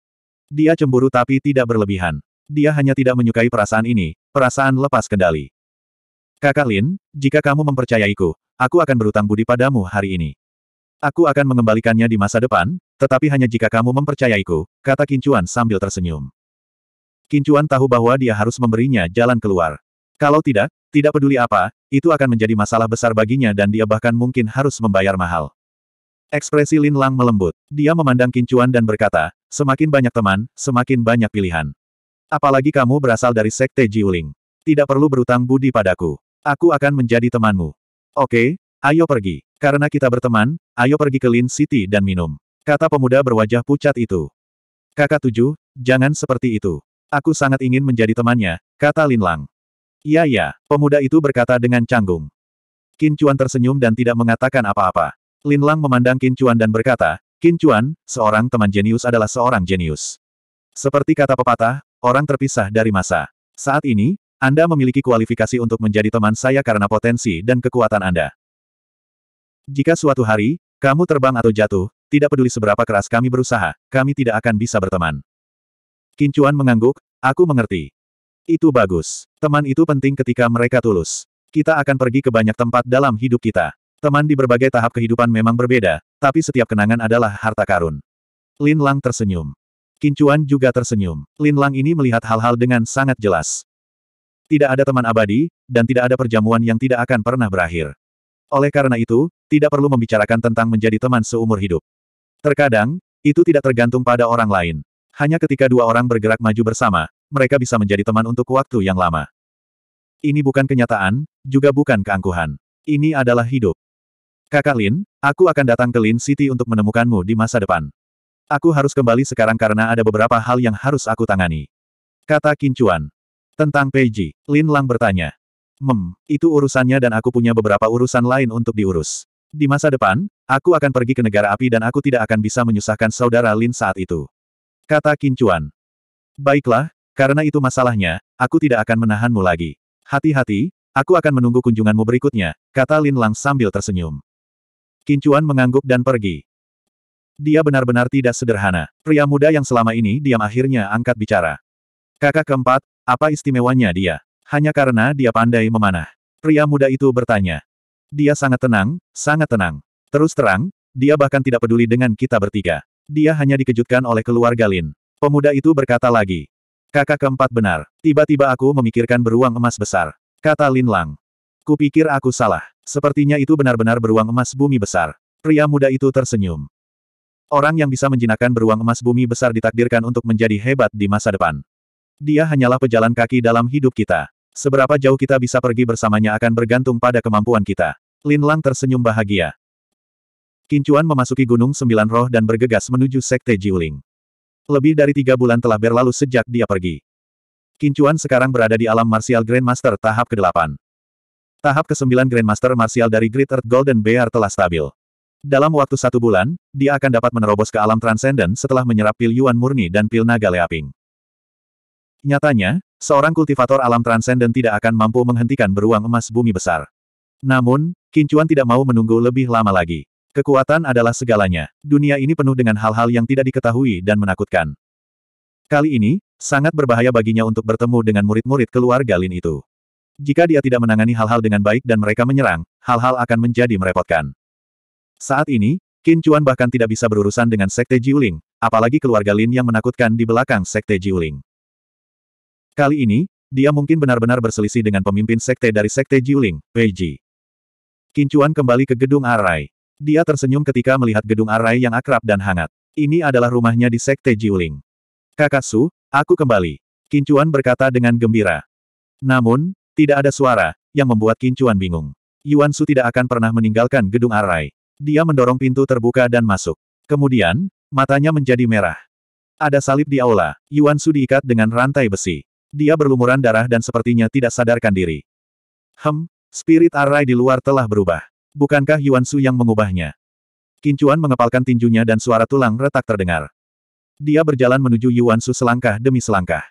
Dia cemburu tapi tidak berlebihan. Dia hanya tidak menyukai perasaan ini, perasaan lepas kendali. Kakak Lin, jika kamu mempercayaiku, aku akan berutang budi padamu hari ini. Aku akan mengembalikannya di masa depan, tetapi hanya jika kamu mempercayaiku, kata Kincuan sambil tersenyum. Kincuan tahu bahwa dia harus memberinya jalan keluar. Kalau tidak, tidak peduli apa, itu akan menjadi masalah besar baginya dan dia bahkan mungkin harus membayar mahal. Ekspresi Lin Lang melembut. Dia memandang Kincuan dan berkata, semakin banyak teman, semakin banyak pilihan. Apalagi kamu berasal dari Sekte Jiuling. Tidak perlu berutang budi padaku. Aku akan menjadi temanmu. Oke, ayo pergi. Karena kita berteman, ayo pergi ke Lin City dan minum. Kata pemuda berwajah pucat itu. Kakak tujuh, jangan seperti itu. Aku sangat ingin menjadi temannya, kata Lin Lang. Iya ya, pemuda itu berkata dengan canggung. Kincuan tersenyum dan tidak mengatakan apa-apa. Lin Lang memandang Qin Chuan dan berkata, Qin Chuan, seorang teman jenius adalah seorang jenius. Seperti kata pepatah, orang terpisah dari masa. Saat ini, Anda memiliki kualifikasi untuk menjadi teman saya karena potensi dan kekuatan Anda. Jika suatu hari, kamu terbang atau jatuh, tidak peduli seberapa keras kami berusaha, kami tidak akan bisa berteman. Qin Chuan mengangguk, aku mengerti. Itu bagus. Teman itu penting ketika mereka tulus. Kita akan pergi ke banyak tempat dalam hidup kita. Teman di berbagai tahap kehidupan memang berbeda, tapi setiap kenangan adalah harta karun. Lin Lang tersenyum. Kincuan juga tersenyum. Lin Lang ini melihat hal-hal dengan sangat jelas. Tidak ada teman abadi, dan tidak ada perjamuan yang tidak akan pernah berakhir. Oleh karena itu, tidak perlu membicarakan tentang menjadi teman seumur hidup. Terkadang, itu tidak tergantung pada orang lain. Hanya ketika dua orang bergerak maju bersama, mereka bisa menjadi teman untuk waktu yang lama. Ini bukan kenyataan, juga bukan keangkuhan. Ini adalah hidup. Kakak Lin, aku akan datang ke Lin City untuk menemukanmu di masa depan. Aku harus kembali sekarang karena ada beberapa hal yang harus aku tangani. Kata Kincuan. Tentang Peiji, Lin Lang bertanya. Mem, itu urusannya dan aku punya beberapa urusan lain untuk diurus. Di masa depan, aku akan pergi ke negara api dan aku tidak akan bisa menyusahkan saudara Lin saat itu. Kata Kincuan. Baiklah, karena itu masalahnya, aku tidak akan menahanmu lagi. Hati-hati, aku akan menunggu kunjunganmu berikutnya, kata Lin Lang sambil tersenyum. Kincuan mengangguk dan pergi. Dia benar-benar tidak sederhana. Pria muda yang selama ini diam akhirnya angkat bicara. Kakak keempat, apa istimewanya dia? Hanya karena dia pandai memanah. Pria muda itu bertanya. Dia sangat tenang, sangat tenang. Terus terang, dia bahkan tidak peduli dengan kita bertiga. Dia hanya dikejutkan oleh keluarga Lin. Pemuda itu berkata lagi. Kakak keempat benar. Tiba-tiba aku memikirkan beruang emas besar. Kata Lin Lang. Kupikir aku salah. Sepertinya itu benar-benar beruang emas bumi besar. Pria muda itu tersenyum. Orang yang bisa menjinakkan beruang emas bumi besar ditakdirkan untuk menjadi hebat di masa depan. Dia hanyalah pejalan kaki dalam hidup kita. Seberapa jauh kita bisa pergi bersamanya akan bergantung pada kemampuan kita. Lin Lang tersenyum bahagia. Kincuan memasuki Gunung Sembilan Roh dan bergegas menuju Sekte Jiuling. Lebih dari tiga bulan telah berlalu sejak dia pergi. Kincuan sekarang berada di alam martial Grandmaster tahap ke-8. Tahap ke-9 Grandmaster Martial dari Great Earth Golden Bear telah stabil. Dalam waktu satu bulan, dia akan dapat menerobos ke alam Transcendent setelah menyerap pil Yuan murni dan pil naga leaping. Nyatanya, seorang kultivator alam Transcendent tidak akan mampu menghentikan beruang emas bumi besar. Namun, Kincuan tidak mau menunggu lebih lama lagi. Kekuatan adalah segalanya. Dunia ini penuh dengan hal-hal yang tidak diketahui dan menakutkan. Kali ini, sangat berbahaya baginya untuk bertemu dengan murid-murid keluarga Lin itu. Jika dia tidak menangani hal-hal dengan baik dan mereka menyerang, hal-hal akan menjadi merepotkan. Saat ini, Qin Chuan bahkan tidak bisa berurusan dengan Sekte Jiuling, apalagi keluarga Lin yang menakutkan di belakang Sekte Jiuling. Kali ini, dia mungkin benar-benar berselisih dengan pemimpin Sekte dari Sekte Jiuling, Peiji. Qin Chuan kembali ke gedung Arai. Dia tersenyum ketika melihat gedung Arai yang akrab dan hangat. Ini adalah rumahnya di Sekte Jiuling. Kakak Su, aku kembali. Qin Chuan berkata dengan gembira. Namun, tidak ada suara, yang membuat Kincuan bingung. Yuan Su tidak akan pernah meninggalkan gedung Arai. Dia mendorong pintu terbuka dan masuk. Kemudian, matanya menjadi merah. Ada salib di aula, Yuan Su diikat dengan rantai besi. Dia berlumuran darah dan sepertinya tidak sadarkan diri. Hem, spirit Arai di luar telah berubah. Bukankah Yuan Su yang mengubahnya? Kincuan mengepalkan tinjunya dan suara tulang retak terdengar. Dia berjalan menuju Yuan Su selangkah demi selangkah.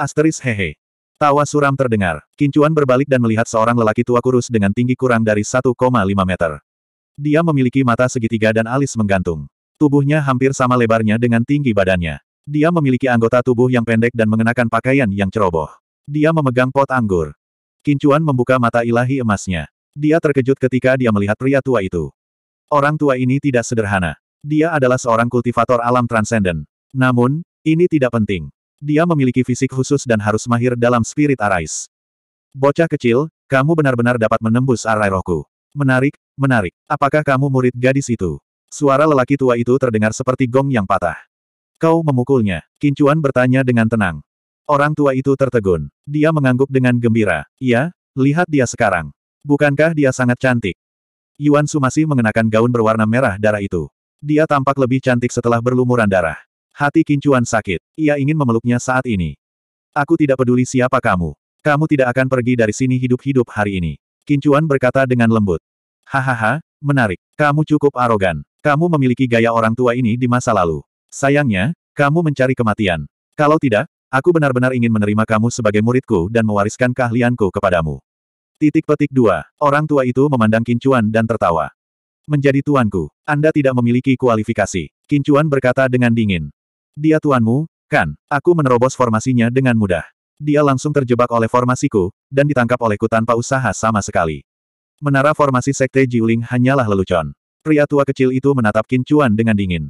Asteris hehe. Tawa suram terdengar. Kincuan berbalik dan melihat seorang lelaki tua kurus dengan tinggi kurang dari 1,5 meter. Dia memiliki mata segitiga dan alis menggantung. Tubuhnya hampir sama lebarnya dengan tinggi badannya. Dia memiliki anggota tubuh yang pendek dan mengenakan pakaian yang ceroboh. Dia memegang pot anggur. Kincuan membuka mata ilahi emasnya. Dia terkejut ketika dia melihat pria tua itu. Orang tua ini tidak sederhana. Dia adalah seorang kultivator alam transenden. Namun, ini tidak penting. Dia memiliki fisik khusus dan harus mahir dalam spirit arais. Bocah kecil, kamu benar-benar dapat menembus arai rohku. Menarik, menarik. Apakah kamu murid gadis itu? Suara lelaki tua itu terdengar seperti gong yang patah. Kau memukulnya, Kincuan bertanya dengan tenang. Orang tua itu tertegun. Dia mengangguk dengan gembira. Iya, lihat dia sekarang. Bukankah dia sangat cantik? Yuan masih mengenakan gaun berwarna merah darah itu. Dia tampak lebih cantik setelah berlumuran darah. Hati Kincuan sakit. Ia ingin memeluknya saat ini. Aku tidak peduli siapa kamu. Kamu tidak akan pergi dari sini hidup-hidup hari ini. Kincuan berkata dengan lembut. Hahaha, menarik. Kamu cukup arogan. Kamu memiliki gaya orang tua ini di masa lalu. Sayangnya, kamu mencari kematian. Kalau tidak, aku benar-benar ingin menerima kamu sebagai muridku dan mewariskan keahlianku kepadamu. Titik petik dua. Orang tua itu memandang Kincuan dan tertawa. Menjadi tuanku, Anda tidak memiliki kualifikasi. Kincuan berkata dengan dingin. Dia tuanmu, kan? Aku menerobos formasinya dengan mudah. Dia langsung terjebak oleh formasiku, dan ditangkap olehku tanpa usaha sama sekali. Menara formasi Sekte Jiuling hanyalah lelucon. Pria tua kecil itu menatap Kincuan dengan dingin.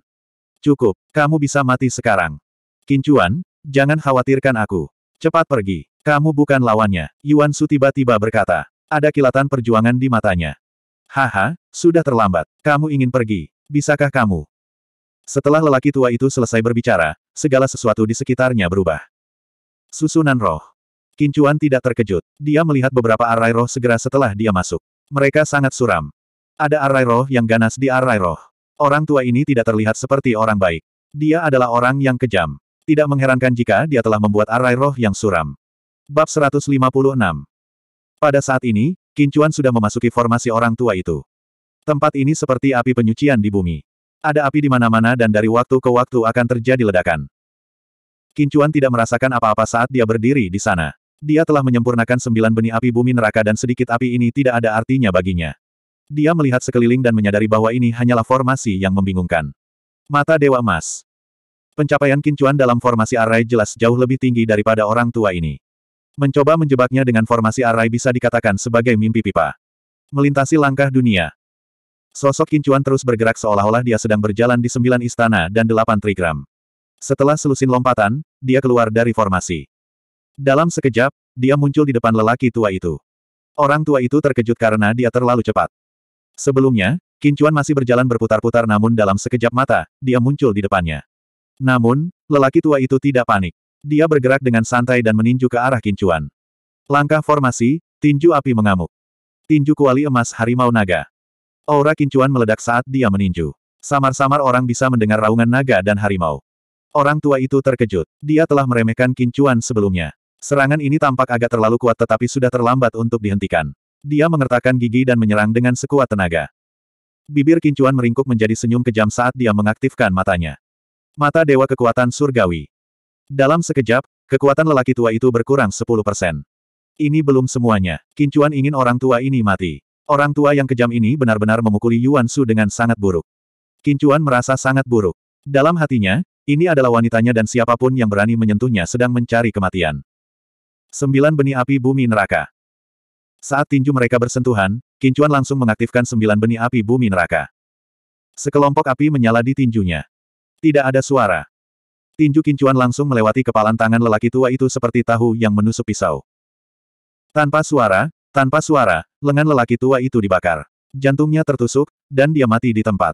Cukup, kamu bisa mati sekarang. Kincuan, jangan khawatirkan aku. Cepat pergi. Kamu bukan lawannya, Yuan Su tiba-tiba berkata. Ada kilatan perjuangan di matanya. Haha, sudah terlambat. Kamu ingin pergi. Bisakah kamu? Setelah lelaki tua itu selesai berbicara, segala sesuatu di sekitarnya berubah. Susunan roh. Kincuan tidak terkejut. Dia melihat beberapa arai roh segera setelah dia masuk. Mereka sangat suram. Ada arai roh yang ganas di arai roh. Orang tua ini tidak terlihat seperti orang baik. Dia adalah orang yang kejam. Tidak mengherankan jika dia telah membuat arai roh yang suram. Bab 156 Pada saat ini, Kincuan sudah memasuki formasi orang tua itu. Tempat ini seperti api penyucian di bumi. Ada api di mana-mana dan dari waktu ke waktu akan terjadi ledakan. Kincuan tidak merasakan apa-apa saat dia berdiri di sana. Dia telah menyempurnakan sembilan benih api bumi neraka dan sedikit api ini tidak ada artinya baginya. Dia melihat sekeliling dan menyadari bahwa ini hanyalah formasi yang membingungkan. Mata Dewa Emas Pencapaian Kincuan dalam formasi Arai jelas jauh lebih tinggi daripada orang tua ini. Mencoba menjebaknya dengan formasi Arai bisa dikatakan sebagai mimpi pipa. Melintasi langkah dunia, Sosok Kincuan terus bergerak seolah-olah dia sedang berjalan di sembilan istana dan delapan trigram. Setelah selusin lompatan, dia keluar dari formasi. Dalam sekejap, dia muncul di depan lelaki tua itu. Orang tua itu terkejut karena dia terlalu cepat. Sebelumnya, Kincuan masih berjalan berputar-putar namun dalam sekejap mata, dia muncul di depannya. Namun, lelaki tua itu tidak panik. Dia bergerak dengan santai dan meninju ke arah Kincuan. Langkah formasi, tinju api mengamuk. Tinju kuali emas harimau naga. Aura kincuan meledak saat dia meninju. Samar-samar orang bisa mendengar raungan naga dan harimau. Orang tua itu terkejut. Dia telah meremehkan kincuan sebelumnya. Serangan ini tampak agak terlalu kuat tetapi sudah terlambat untuk dihentikan. Dia mengertakkan gigi dan menyerang dengan sekuat tenaga. Bibir kincuan meringkuk menjadi senyum kejam saat dia mengaktifkan matanya. Mata Dewa Kekuatan Surgawi. Dalam sekejap, kekuatan lelaki tua itu berkurang 10%. Ini belum semuanya. Kincuan ingin orang tua ini mati. Orang tua yang kejam ini benar-benar memukuli Yuan Su dengan sangat buruk. Kincuan merasa sangat buruk. Dalam hatinya, ini adalah wanitanya dan siapapun yang berani menyentuhnya sedang mencari kematian. Sembilan benih api bumi neraka. Saat tinju mereka bersentuhan, Kincuan langsung mengaktifkan sembilan benih api bumi neraka. Sekelompok api menyala di tinjunya. Tidak ada suara. Tinju Kincuan langsung melewati kepalan tangan lelaki tua itu seperti tahu yang menusuk pisau. Tanpa suara, tanpa suara, lengan lelaki tua itu dibakar. Jantungnya tertusuk, dan dia mati di tempat.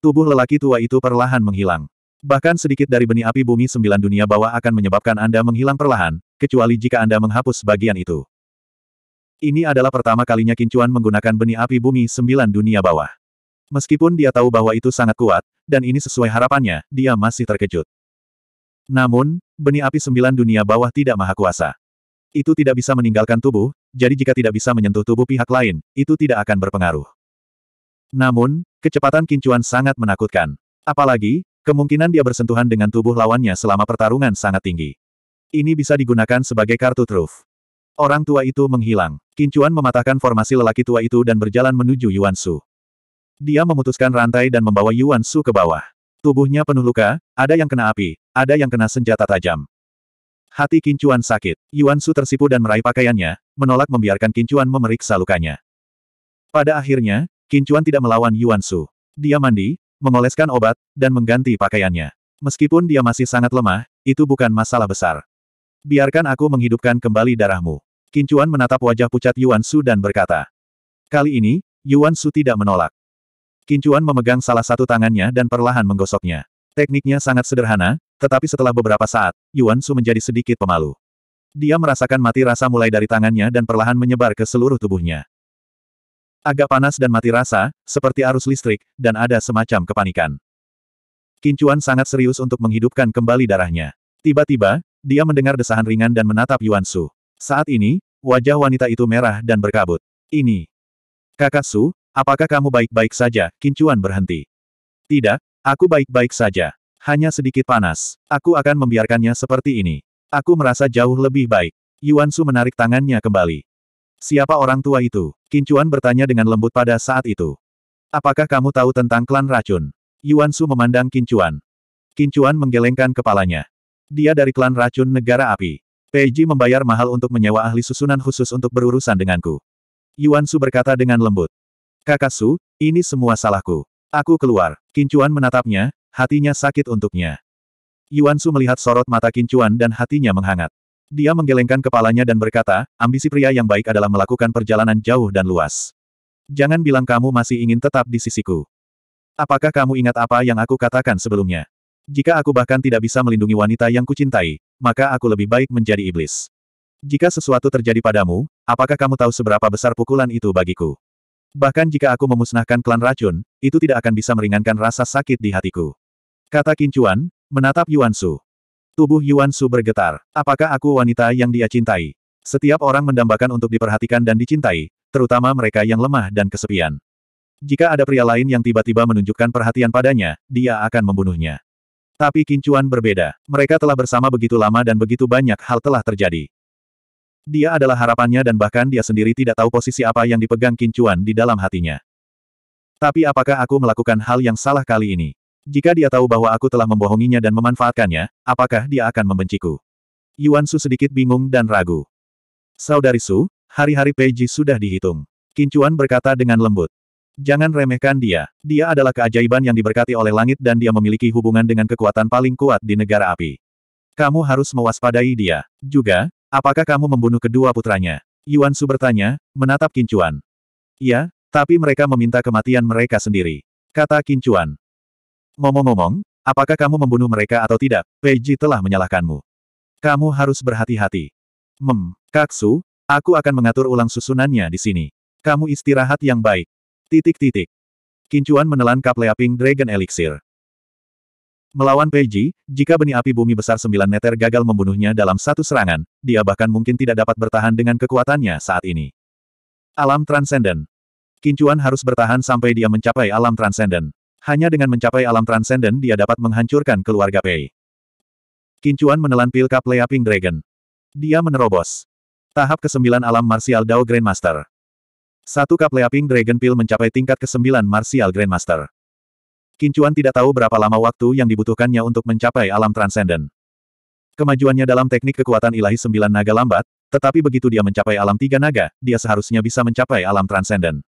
Tubuh lelaki tua itu perlahan menghilang. Bahkan sedikit dari benih api bumi sembilan dunia bawah akan menyebabkan Anda menghilang perlahan, kecuali jika Anda menghapus bagian itu. Ini adalah pertama kalinya Kincuan menggunakan benih api bumi sembilan dunia bawah. Meskipun dia tahu bahwa itu sangat kuat, dan ini sesuai harapannya, dia masih terkejut. Namun, benih api sembilan dunia bawah tidak maha kuasa. Itu tidak bisa meninggalkan tubuh, jadi jika tidak bisa menyentuh tubuh pihak lain, itu tidak akan berpengaruh. Namun, kecepatan kincuan sangat menakutkan. Apalagi, kemungkinan dia bersentuhan dengan tubuh lawannya selama pertarungan sangat tinggi. Ini bisa digunakan sebagai kartu truf. Orang tua itu menghilang. Kincuan mematahkan formasi lelaki tua itu dan berjalan menuju Yuan Su. Dia memutuskan rantai dan membawa Yuan Su ke bawah. Tubuhnya penuh luka, ada yang kena api, ada yang kena senjata tajam. Hati Kincuan sakit. Yuan Su tersipu dan meraih pakaiannya, menolak membiarkan Kincuan memeriksa lukanya. Pada akhirnya, Kincuan tidak melawan Yuan Su. Dia mandi, mengoleskan obat, dan mengganti pakaiannya. Meskipun dia masih sangat lemah, itu bukan masalah besar. Biarkan aku menghidupkan kembali darahmu. Kincuan menatap wajah pucat Yuan Su dan berkata. Kali ini, Yuan Su tidak menolak. Kincuan memegang salah satu tangannya dan perlahan menggosoknya. Tekniknya sangat sederhana, tetapi setelah beberapa saat, Yuan Su menjadi sedikit pemalu. Dia merasakan mati rasa mulai dari tangannya dan perlahan menyebar ke seluruh tubuhnya. Agak panas dan mati rasa, seperti arus listrik, dan ada semacam kepanikan. Kincuan sangat serius untuk menghidupkan kembali darahnya. Tiba-tiba, dia mendengar desahan ringan dan menatap Yuan Su. Saat ini, wajah wanita itu merah dan berkabut. Ini. Kakak Su, apakah kamu baik-baik saja? Kincuan berhenti. Tidak, Aku baik-baik saja. Hanya sedikit panas. Aku akan membiarkannya seperti ini. Aku merasa jauh lebih baik. Yuan Su menarik tangannya kembali. Siapa orang tua itu? Kincuan bertanya dengan lembut pada saat itu. Apakah kamu tahu tentang klan racun? Yuan Su memandang Kincuan. Kincuan menggelengkan kepalanya. Dia dari klan racun negara api. Peiji membayar mahal untuk menyewa ahli susunan khusus untuk berurusan denganku. Yuan Su berkata dengan lembut. Kakak Su, ini semua salahku. Aku keluar. Kincuan menatapnya, hatinya sakit untuknya. Yuan Su melihat sorot mata Kincuan dan hatinya menghangat. Dia menggelengkan kepalanya dan berkata, ambisi pria yang baik adalah melakukan perjalanan jauh dan luas. Jangan bilang kamu masih ingin tetap di sisiku. Apakah kamu ingat apa yang aku katakan sebelumnya? Jika aku bahkan tidak bisa melindungi wanita yang kucintai, maka aku lebih baik menjadi iblis. Jika sesuatu terjadi padamu, apakah kamu tahu seberapa besar pukulan itu bagiku? Bahkan jika aku memusnahkan klan racun, itu tidak akan bisa meringankan rasa sakit di hatiku. Kata Kincuan, menatap Yuan Su. Tubuh Yuan Su bergetar. Apakah aku wanita yang dia cintai? Setiap orang mendambakan untuk diperhatikan dan dicintai, terutama mereka yang lemah dan kesepian. Jika ada pria lain yang tiba-tiba menunjukkan perhatian padanya, dia akan membunuhnya. Tapi Kincuan berbeda. Mereka telah bersama begitu lama dan begitu banyak hal telah terjadi. Dia adalah harapannya dan bahkan dia sendiri tidak tahu posisi apa yang dipegang Kincuan di dalam hatinya. Tapi apakah aku melakukan hal yang salah kali ini? Jika dia tahu bahwa aku telah membohonginya dan memanfaatkannya, apakah dia akan membenciku? Yuan Su sedikit bingung dan ragu. Saudari Su, hari-hari Peiji sudah dihitung. Kincuan berkata dengan lembut. Jangan remehkan dia. Dia adalah keajaiban yang diberkati oleh langit dan dia memiliki hubungan dengan kekuatan paling kuat di negara api. Kamu harus mewaspadai dia. Juga, Apakah kamu membunuh kedua putranya? Yuan Su bertanya, menatap Kincuan. Ya, tapi mereka meminta kematian mereka sendiri. Kata Kincuan. Ngomong-ngomong, apakah kamu membunuh mereka atau tidak? Peiji telah menyalahkanmu. Kamu harus berhati-hati. Mem, Kaksu, aku akan mengatur ulang susunannya di sini. Kamu istirahat yang baik. Titik-titik. Kincuan menelan kap Leaping Dragon Elixir. Melawan Peiji, jika benih api bumi besar sembilan meter gagal membunuhnya dalam satu serangan, dia bahkan mungkin tidak dapat bertahan dengan kekuatannya saat ini. Alam Transcendent Kincuan harus bertahan sampai dia mencapai alam Transcendent. Hanya dengan mencapai alam Transcendent dia dapat menghancurkan keluarga Pei. Kincuan menelan pil kap Leaping Dragon. Dia menerobos. Tahap ke-9 alam Martial Dao Grandmaster. Satu kap Leaping Dragon Pil mencapai tingkat ke-9 Martial Grandmaster. Kincuan tidak tahu berapa lama waktu yang dibutuhkannya untuk mencapai alam transenden. Kemajuannya dalam teknik kekuatan ilahi sembilan naga lambat, tetapi begitu dia mencapai alam tiga naga, dia seharusnya bisa mencapai alam transenden.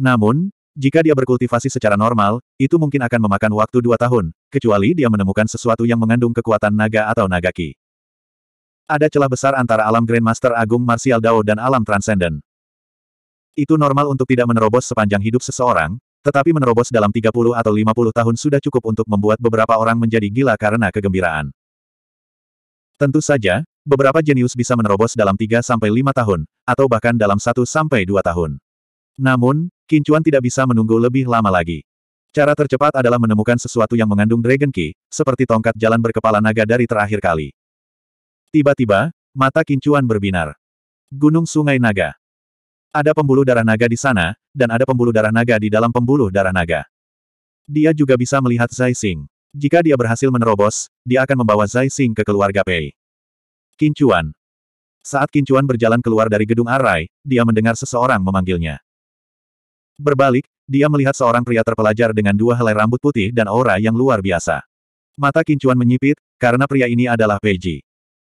Namun, jika dia berkultivasi secara normal, itu mungkin akan memakan waktu dua tahun, kecuali dia menemukan sesuatu yang mengandung kekuatan naga atau nagaki. Ada celah besar antara alam Grandmaster Agung Martial Dao dan alam transenden. Itu normal untuk tidak menerobos sepanjang hidup seseorang, tetapi menerobos dalam 30 atau 50 tahun sudah cukup untuk membuat beberapa orang menjadi gila karena kegembiraan. Tentu saja, beberapa jenius bisa menerobos dalam 3-5 tahun, atau bahkan dalam 1-2 tahun. Namun, Kincuan tidak bisa menunggu lebih lama lagi. Cara tercepat adalah menemukan sesuatu yang mengandung Dragon Key, seperti tongkat jalan berkepala naga dari terakhir kali. Tiba-tiba, mata Kincuan berbinar. Gunung Sungai Naga. Ada pembuluh darah naga di sana, dan ada pembuluh darah naga di dalam pembuluh darah naga. Dia juga bisa melihat Zai Xing. Jika dia berhasil menerobos, dia akan membawa Zai Xing ke keluarga Pei. Kincuan. Saat Kincuan berjalan keluar dari gedung Arai, dia mendengar seseorang memanggilnya. Berbalik, dia melihat seorang pria terpelajar dengan dua helai rambut putih dan aura yang luar biasa. Mata Kincuan menyipit, karena pria ini adalah Pei Ji.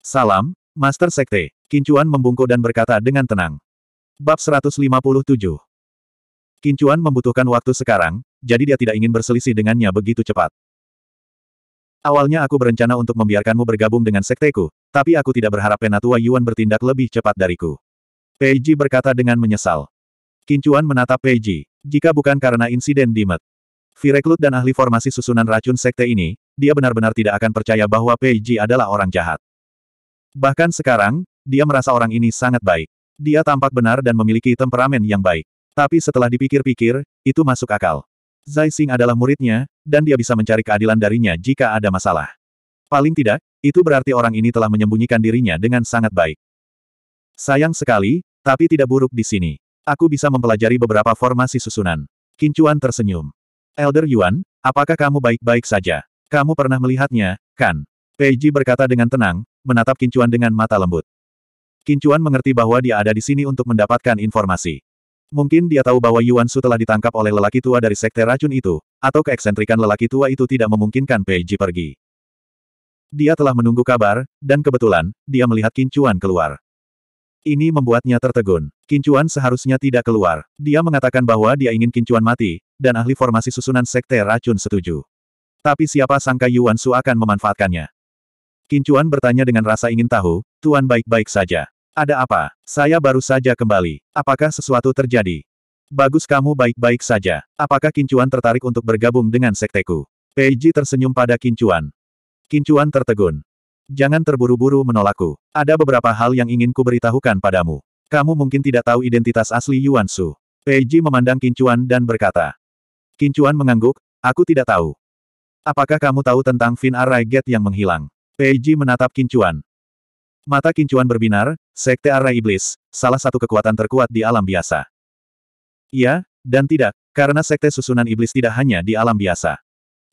Salam, Master Sekte. Kincuan membungkuk dan berkata dengan tenang. Bab 157 Kincuan membutuhkan waktu sekarang, jadi dia tidak ingin berselisih dengannya begitu cepat. Awalnya aku berencana untuk membiarkanmu bergabung dengan sekteku, tapi aku tidak berharap Penatua Yuan bertindak lebih cepat dariku. Peiji berkata dengan menyesal. Kincuan menatap Peiji, jika bukan karena insiden di Met. Vireklud dan ahli formasi susunan racun sekte ini, dia benar-benar tidak akan percaya bahwa Peiji adalah orang jahat. Bahkan sekarang, dia merasa orang ini sangat baik. Dia tampak benar dan memiliki temperamen yang baik. Tapi setelah dipikir-pikir, itu masuk akal. Zai Xing adalah muridnya, dan dia bisa mencari keadilan darinya jika ada masalah. Paling tidak, itu berarti orang ini telah menyembunyikan dirinya dengan sangat baik. Sayang sekali, tapi tidak buruk di sini. Aku bisa mempelajari beberapa formasi susunan. Kincuan tersenyum. Elder Yuan, apakah kamu baik-baik saja? Kamu pernah melihatnya, kan? Peiji berkata dengan tenang, menatap Kincuan dengan mata lembut. Kincuan mengerti bahwa dia ada di sini untuk mendapatkan informasi. Mungkin dia tahu bahwa Yuan Su telah ditangkap oleh lelaki tua dari sekte racun itu, atau keeksentrikan lelaki tua itu tidak memungkinkan Pei Ji pergi. Dia telah menunggu kabar, dan kebetulan, dia melihat Kincuan keluar. Ini membuatnya tertegun. Kincuan seharusnya tidak keluar. Dia mengatakan bahwa dia ingin Kincuan mati, dan ahli formasi susunan sekte racun setuju. Tapi siapa sangka Yuan Su akan memanfaatkannya? Kincuan bertanya dengan rasa ingin tahu, Tuan baik-baik saja. Ada apa? Saya baru saja kembali. Apakah sesuatu terjadi? Bagus kamu baik-baik saja. Apakah Kincuan tertarik untuk bergabung dengan sekteku? Peiji tersenyum pada Kincuan. Kincuan tertegun. Jangan terburu-buru menolakku. Ada beberapa hal yang ingin ku beritahukan padamu. Kamu mungkin tidak tahu identitas asli Yuan Su. Peiji memandang Kincuan dan berkata. Kincuan mengangguk, aku tidak tahu. Apakah kamu tahu tentang Fin Arai Get yang menghilang? Peiji menatap Kincuan. Mata kincuan berbinar, Sekte Arai Iblis, salah satu kekuatan terkuat di alam biasa. Iya, dan tidak, karena Sekte Susunan Iblis tidak hanya di alam biasa.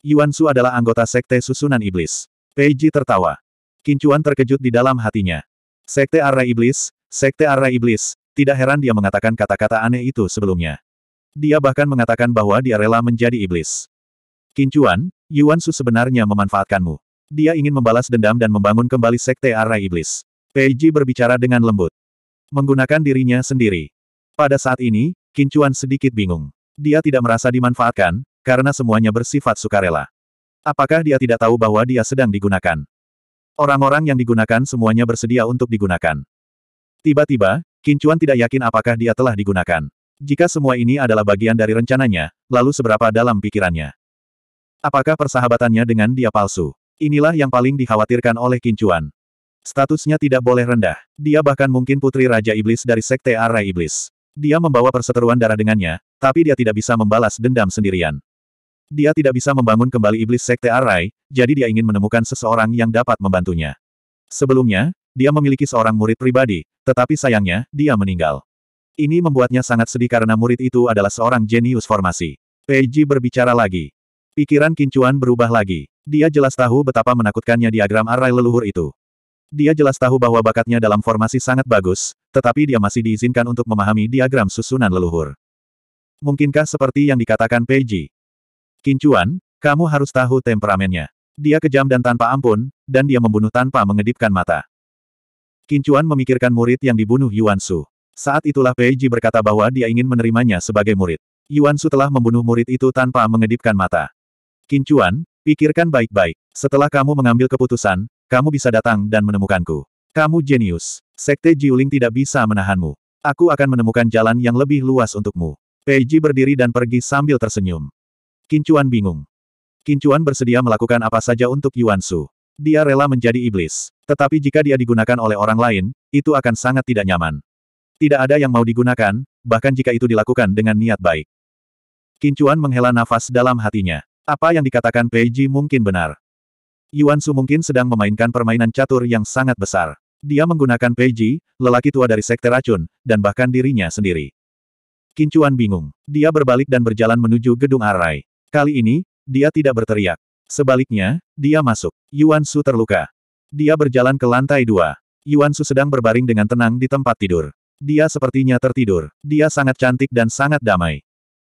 Yuan Su adalah anggota Sekte Susunan Iblis. Peiji tertawa. Kincuan terkejut di dalam hatinya. Sekte Arai Iblis, Sekte Arai Iblis, tidak heran dia mengatakan kata-kata aneh itu sebelumnya. Dia bahkan mengatakan bahwa dia rela menjadi iblis. Kincuan, Yuan Su sebenarnya memanfaatkanmu. Dia ingin membalas dendam dan membangun kembali sekte Arai Iblis. Peiji berbicara dengan lembut. Menggunakan dirinya sendiri. Pada saat ini, Kincuan sedikit bingung. Dia tidak merasa dimanfaatkan, karena semuanya bersifat sukarela. Apakah dia tidak tahu bahwa dia sedang digunakan? Orang-orang yang digunakan semuanya bersedia untuk digunakan. Tiba-tiba, Kincuan tidak yakin apakah dia telah digunakan. Jika semua ini adalah bagian dari rencananya, lalu seberapa dalam pikirannya? Apakah persahabatannya dengan dia palsu? Inilah yang paling dikhawatirkan oleh Kincuan. Statusnya tidak boleh rendah. Dia bahkan mungkin putri Raja Iblis dari Sekte Arai Iblis. Dia membawa perseteruan darah dengannya, tapi dia tidak bisa membalas dendam sendirian. Dia tidak bisa membangun kembali Iblis Sekte Arai, jadi dia ingin menemukan seseorang yang dapat membantunya. Sebelumnya, dia memiliki seorang murid pribadi, tetapi sayangnya, dia meninggal. Ini membuatnya sangat sedih karena murid itu adalah seorang jenius formasi. Peiji berbicara lagi. Pikiran Kincuan berubah lagi. Dia jelas tahu betapa menakutkannya diagram array leluhur itu. Dia jelas tahu bahwa bakatnya dalam formasi sangat bagus, tetapi dia masih diizinkan untuk memahami diagram susunan leluhur. Mungkinkah seperti yang dikatakan Peiji? Kincuan, kamu harus tahu temperamennya. Dia kejam dan tanpa ampun, dan dia membunuh tanpa mengedipkan mata. Kincuan memikirkan murid yang dibunuh Yuan Su. Saat itulah Peiji berkata bahwa dia ingin menerimanya sebagai murid. Yuan Su telah membunuh murid itu tanpa mengedipkan mata. Kincuan, Pikirkan baik-baik. Setelah kamu mengambil keputusan, kamu bisa datang dan menemukanku. Kamu jenius. Sekte Jiuling tidak bisa menahanmu. Aku akan menemukan jalan yang lebih luas untukmu. Peiji berdiri dan pergi sambil tersenyum. Kincuan bingung. Kincuan bersedia melakukan apa saja untuk Yuan Su. Dia rela menjadi iblis. Tetapi jika dia digunakan oleh orang lain, itu akan sangat tidak nyaman. Tidak ada yang mau digunakan, bahkan jika itu dilakukan dengan niat baik. Kincuan menghela nafas dalam hatinya. Apa yang dikatakan Pei Ji mungkin benar. Yuan Su mungkin sedang memainkan permainan catur yang sangat besar. Dia menggunakan Pei Ji, lelaki tua dari sekte racun, dan bahkan dirinya sendiri. Kincuan bingung. Dia berbalik dan berjalan menuju gedung Arai. Kali ini, dia tidak berteriak. Sebaliknya, dia masuk. Yuan Su terluka. Dia berjalan ke lantai dua. Yuan Su sedang berbaring dengan tenang di tempat tidur. Dia sepertinya tertidur. Dia sangat cantik dan sangat damai.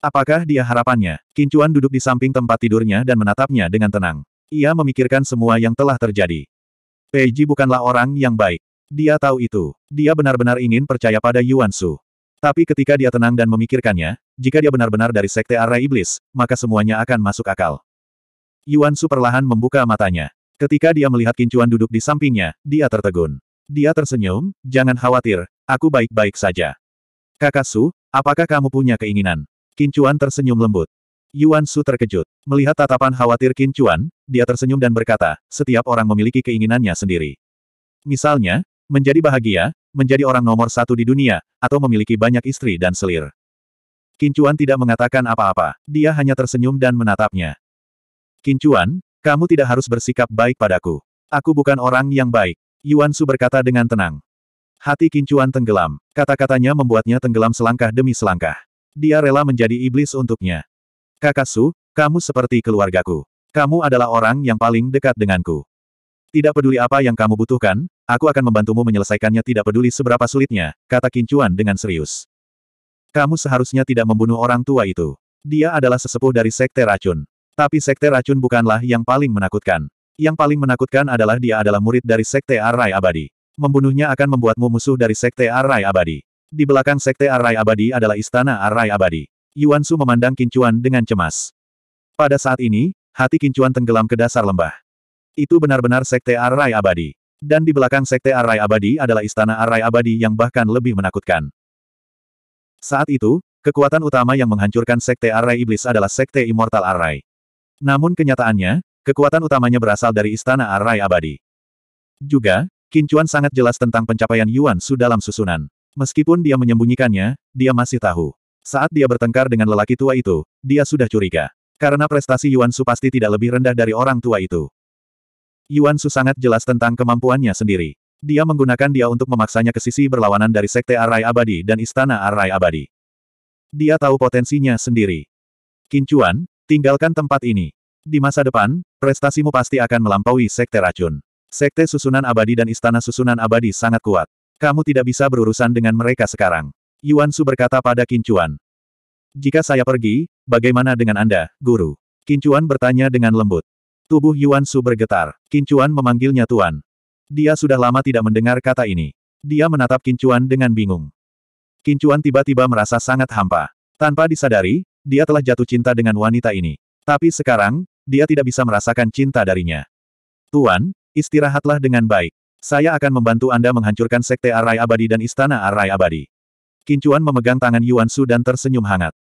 Apakah dia harapannya? Kincuan duduk di samping tempat tidurnya dan menatapnya dengan tenang. Ia memikirkan semua yang telah terjadi. Peiji bukanlah orang yang baik. Dia tahu itu. Dia benar-benar ingin percaya pada Yuan Su. Tapi ketika dia tenang dan memikirkannya, jika dia benar-benar dari sekte arah iblis, maka semuanya akan masuk akal. Yuan Su perlahan membuka matanya. Ketika dia melihat Kincuan duduk di sampingnya, dia tertegun. Dia tersenyum, jangan khawatir, aku baik-baik saja. Kakak Su, apakah kamu punya keinginan? Kincuan tersenyum lembut. Yuan Su terkejut. Melihat tatapan khawatir Kincuan, dia tersenyum dan berkata, setiap orang memiliki keinginannya sendiri. Misalnya, menjadi bahagia, menjadi orang nomor satu di dunia, atau memiliki banyak istri dan selir. Kincuan tidak mengatakan apa-apa, dia hanya tersenyum dan menatapnya. Kincuan, kamu tidak harus bersikap baik padaku. Aku bukan orang yang baik. Yuan Su berkata dengan tenang. Hati Kincuan tenggelam. Kata-katanya membuatnya tenggelam selangkah demi selangkah. Dia rela menjadi iblis untuknya. Kakak Su, kamu seperti keluargaku. Kamu adalah orang yang paling dekat denganku. Tidak peduli apa yang kamu butuhkan, aku akan membantumu menyelesaikannya tidak peduli seberapa sulitnya, kata Kincuan dengan serius. Kamu seharusnya tidak membunuh orang tua itu. Dia adalah sesepuh dari Sekte Racun. Tapi Sekte Racun bukanlah yang paling menakutkan. Yang paling menakutkan adalah dia adalah murid dari Sekte Arai Abadi. Membunuhnya akan membuatmu musuh dari Sekte Arai Abadi. Di belakang Sekte Arai Abadi adalah Istana Arai Abadi. Yuan Su memandang Kincuan dengan cemas. Pada saat ini, hati Kincuan tenggelam ke dasar lembah. Itu benar-benar Sekte Arai Abadi. Dan di belakang Sekte Arai Abadi adalah Istana Arai Abadi yang bahkan lebih menakutkan. Saat itu, kekuatan utama yang menghancurkan Sekte Arai Iblis adalah Sekte Immortal Arai. Namun kenyataannya, kekuatan utamanya berasal dari Istana Arai Abadi. Juga, Kincuan sangat jelas tentang pencapaian Yuan Su dalam susunan. Meskipun dia menyembunyikannya, dia masih tahu. Saat dia bertengkar dengan lelaki tua itu, dia sudah curiga. Karena prestasi Yuan Su pasti tidak lebih rendah dari orang tua itu. Yuan Su sangat jelas tentang kemampuannya sendiri. Dia menggunakan dia untuk memaksanya ke sisi berlawanan dari Sekte Arai Abadi dan Istana Arai Abadi. Dia tahu potensinya sendiri. Kincuan, tinggalkan tempat ini. Di masa depan, prestasimu pasti akan melampaui Sekte Racun. Sekte Susunan Abadi dan Istana Susunan Abadi sangat kuat. Kamu tidak bisa berurusan dengan mereka sekarang. Yuan Su berkata pada Kincuan. Jika saya pergi, bagaimana dengan Anda, guru? Kincuan bertanya dengan lembut. Tubuh Yuan Su bergetar. Kincuan memanggilnya Tuan. Dia sudah lama tidak mendengar kata ini. Dia menatap Kincuan dengan bingung. Kincuan tiba-tiba merasa sangat hampa. Tanpa disadari, dia telah jatuh cinta dengan wanita ini. Tapi sekarang, dia tidak bisa merasakan cinta darinya. Tuan, istirahatlah dengan baik. Saya akan membantu Anda menghancurkan Sekte Arai Abadi dan Istana Arai Abadi. Kincuan memegang tangan Yuan Su dan tersenyum hangat.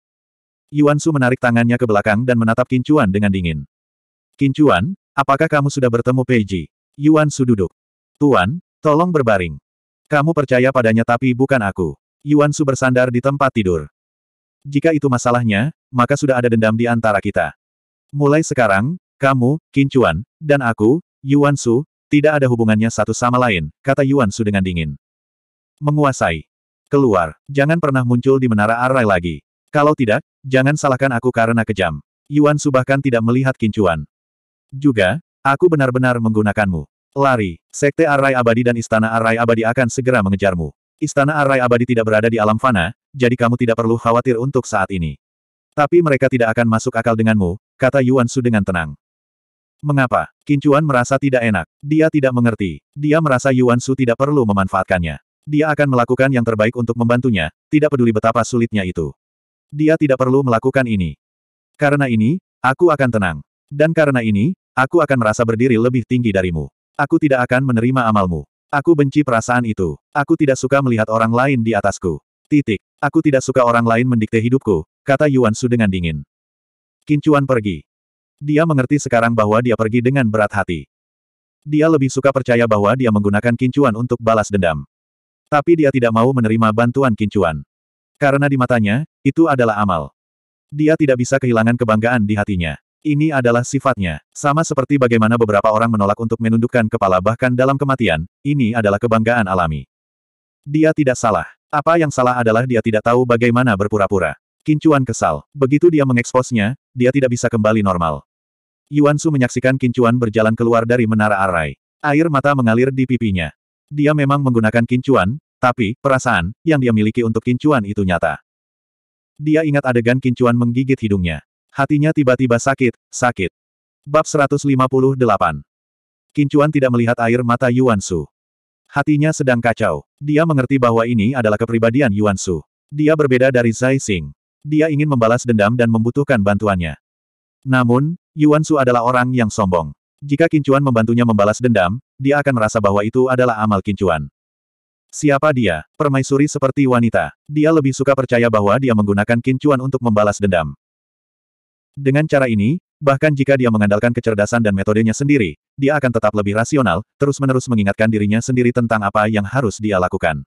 Yuan Su menarik tangannya ke belakang dan menatap Kincuan dengan dingin. Kincuan, apakah kamu sudah bertemu Peiji? Yuan Su duduk. Tuan, tolong berbaring. Kamu percaya padanya tapi bukan aku. Yuan Su bersandar di tempat tidur. Jika itu masalahnya, maka sudah ada dendam di antara kita. Mulai sekarang, kamu, Kincuan, dan aku, Yuan Su, tidak ada hubungannya satu sama lain, kata Yuan Su dengan dingin. Menguasai. Keluar. Jangan pernah muncul di Menara Arai lagi. Kalau tidak, jangan salahkan aku karena kejam. Yuan Su bahkan tidak melihat kincuan. Juga, aku benar-benar menggunakanmu. Lari. Sekte Arai Abadi dan Istana Arai Abadi akan segera mengejarmu. Istana Arai Abadi tidak berada di alam fana, jadi kamu tidak perlu khawatir untuk saat ini. Tapi mereka tidak akan masuk akal denganmu, kata Yuan Su dengan tenang. Mengapa? Kincuan merasa tidak enak. Dia tidak mengerti. Dia merasa Yuan Su tidak perlu memanfaatkannya. Dia akan melakukan yang terbaik untuk membantunya, tidak peduli betapa sulitnya itu. Dia tidak perlu melakukan ini. Karena ini, aku akan tenang. Dan karena ini, aku akan merasa berdiri lebih tinggi darimu. Aku tidak akan menerima amalmu. Aku benci perasaan itu. Aku tidak suka melihat orang lain di atasku. Titik. Aku tidak suka orang lain mendikte hidupku, kata Yuan Su dengan dingin. Kincuan pergi. Dia mengerti sekarang bahwa dia pergi dengan berat hati. Dia lebih suka percaya bahwa dia menggunakan kincuan untuk balas dendam. Tapi dia tidak mau menerima bantuan kincuan. Karena di matanya, itu adalah amal. Dia tidak bisa kehilangan kebanggaan di hatinya. Ini adalah sifatnya. Sama seperti bagaimana beberapa orang menolak untuk menundukkan kepala bahkan dalam kematian, ini adalah kebanggaan alami. Dia tidak salah. Apa yang salah adalah dia tidak tahu bagaimana berpura-pura. Kincuan kesal. Begitu dia mengeksposnya, dia tidak bisa kembali normal. Yuan Su menyaksikan Kincuan berjalan keluar dari menara arai. Air mata mengalir di pipinya. Dia memang menggunakan Kincuan, tapi, perasaan, yang dia miliki untuk Kincuan itu nyata. Dia ingat adegan Kincuan menggigit hidungnya. Hatinya tiba-tiba sakit, sakit. Bab 158 Kincuan tidak melihat air mata Yuan Su. Hatinya sedang kacau. Dia mengerti bahwa ini adalah kepribadian Yuan Su. Dia berbeda dari Zai Xing dia ingin membalas dendam dan membutuhkan bantuannya. Namun, Yuan Su adalah orang yang sombong. Jika Kincuan membantunya membalas dendam, dia akan merasa bahwa itu adalah amal Kincuan. Siapa dia? Permaisuri seperti wanita. Dia lebih suka percaya bahwa dia menggunakan Kincuan untuk membalas dendam. Dengan cara ini, bahkan jika dia mengandalkan kecerdasan dan metodenya sendiri, dia akan tetap lebih rasional, terus-menerus mengingatkan dirinya sendiri tentang apa yang harus dia lakukan.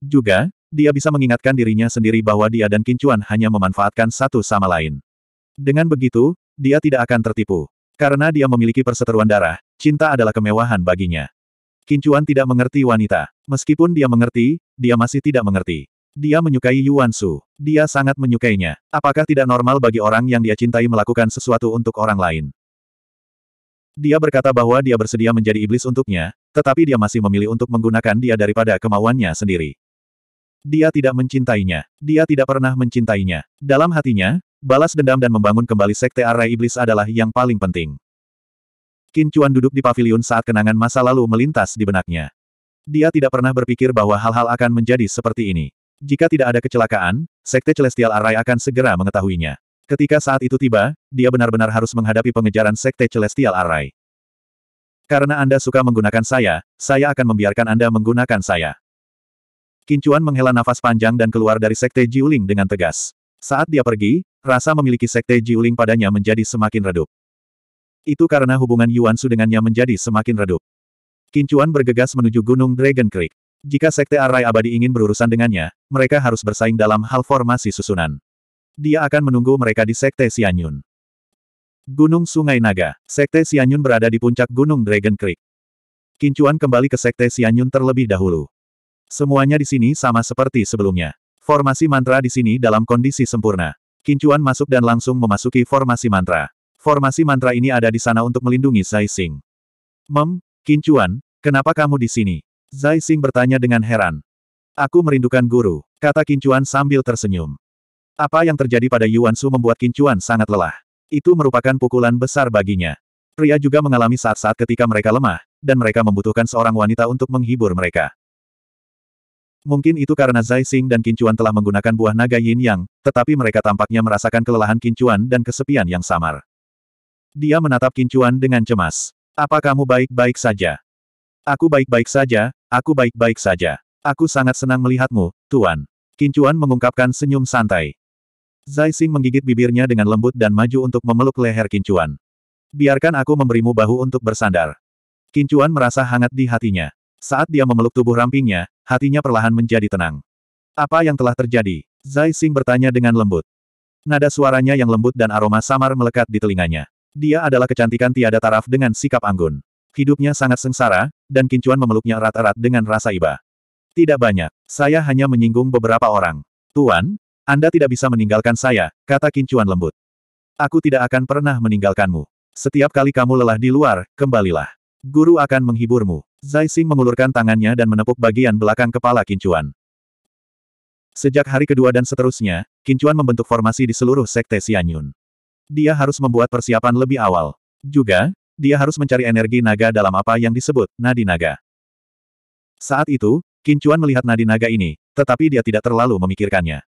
Juga, dia bisa mengingatkan dirinya sendiri bahwa dia dan Kincuan hanya memanfaatkan satu sama lain. Dengan begitu, dia tidak akan tertipu. Karena dia memiliki perseteruan darah, cinta adalah kemewahan baginya. Kincuan tidak mengerti wanita. Meskipun dia mengerti, dia masih tidak mengerti. Dia menyukai Yuan Su. Dia sangat menyukainya. Apakah tidak normal bagi orang yang dia cintai melakukan sesuatu untuk orang lain? Dia berkata bahwa dia bersedia menjadi iblis untuknya, tetapi dia masih memilih untuk menggunakan dia daripada kemauannya sendiri. Dia tidak mencintainya. Dia tidak pernah mencintainya. Dalam hatinya, balas dendam dan membangun kembali sekte arai iblis adalah yang paling penting. Qin Chuan duduk di pavilion saat kenangan masa lalu melintas di benaknya. Dia tidak pernah berpikir bahwa hal-hal akan menjadi seperti ini. Jika tidak ada kecelakaan, sekte Celestial Arai akan segera mengetahuinya. Ketika saat itu tiba, dia benar-benar harus menghadapi pengejaran sekte Celestial Arai. Karena Anda suka menggunakan saya, saya akan membiarkan Anda menggunakan saya. Kincuan menghela nafas panjang dan keluar dari Sekte Jiuling dengan tegas. Saat dia pergi, rasa memiliki Sekte Jiuling padanya menjadi semakin redup. Itu karena hubungan Yuan Su dengannya menjadi semakin redup. Kincuan bergegas menuju Gunung Dragon Creek. Jika Sekte Arai Abadi ingin berurusan dengannya, mereka harus bersaing dalam hal formasi susunan. Dia akan menunggu mereka di Sekte Sianyun. Gunung Sungai Naga, Sekte Sianyun berada di puncak Gunung Dragon Creek. Kincuan kembali ke Sekte Sianyun terlebih dahulu. Semuanya di sini sama seperti sebelumnya. Formasi mantra di sini dalam kondisi sempurna. Kincuan masuk dan langsung memasuki formasi mantra. Formasi mantra ini ada di sana untuk melindungi Zai Xing. Mem, Kincuan, kenapa kamu di sini? Zai Xing bertanya dengan heran. Aku merindukan guru, kata Kincuan sambil tersenyum. Apa yang terjadi pada Yuan Su membuat Kincuan sangat lelah. Itu merupakan pukulan besar baginya. Pria juga mengalami saat-saat ketika mereka lemah, dan mereka membutuhkan seorang wanita untuk menghibur mereka. Mungkin itu karena Zai Xing dan Kincuan telah menggunakan buah naga yin yang, tetapi mereka tampaknya merasakan kelelahan Kincuan dan kesepian yang samar. Dia menatap Kincuan dengan cemas. Apa kamu baik-baik saja? Aku baik-baik saja, aku baik-baik saja. Aku sangat senang melihatmu, Tuan. Kincuan mengungkapkan senyum santai. Zai Xing menggigit bibirnya dengan lembut dan maju untuk memeluk leher Kincuan. Biarkan aku memberimu bahu untuk bersandar. Kincuan merasa hangat di hatinya. Saat dia memeluk tubuh rampingnya, hatinya perlahan menjadi tenang. Apa yang telah terjadi? Zai Xing bertanya dengan lembut. Nada suaranya yang lembut dan aroma samar melekat di telinganya. Dia adalah kecantikan tiada taraf dengan sikap anggun. Hidupnya sangat sengsara, dan Kincuan memeluknya erat-erat dengan rasa iba. Tidak banyak, saya hanya menyinggung beberapa orang. Tuan, Anda tidak bisa meninggalkan saya, kata Kincuan lembut. Aku tidak akan pernah meninggalkanmu. Setiap kali kamu lelah di luar, kembalilah. Guru akan menghiburmu. Zai Xing mengulurkan tangannya dan menepuk bagian belakang kepala Kincuan. Sejak hari kedua dan seterusnya, Kincuan membentuk formasi di seluruh sekte Xianyun. Dia harus membuat persiapan lebih awal. Juga, dia harus mencari energi naga dalam apa yang disebut nadi naga. Saat itu, Kincuan melihat nadi naga ini, tetapi dia tidak terlalu memikirkannya.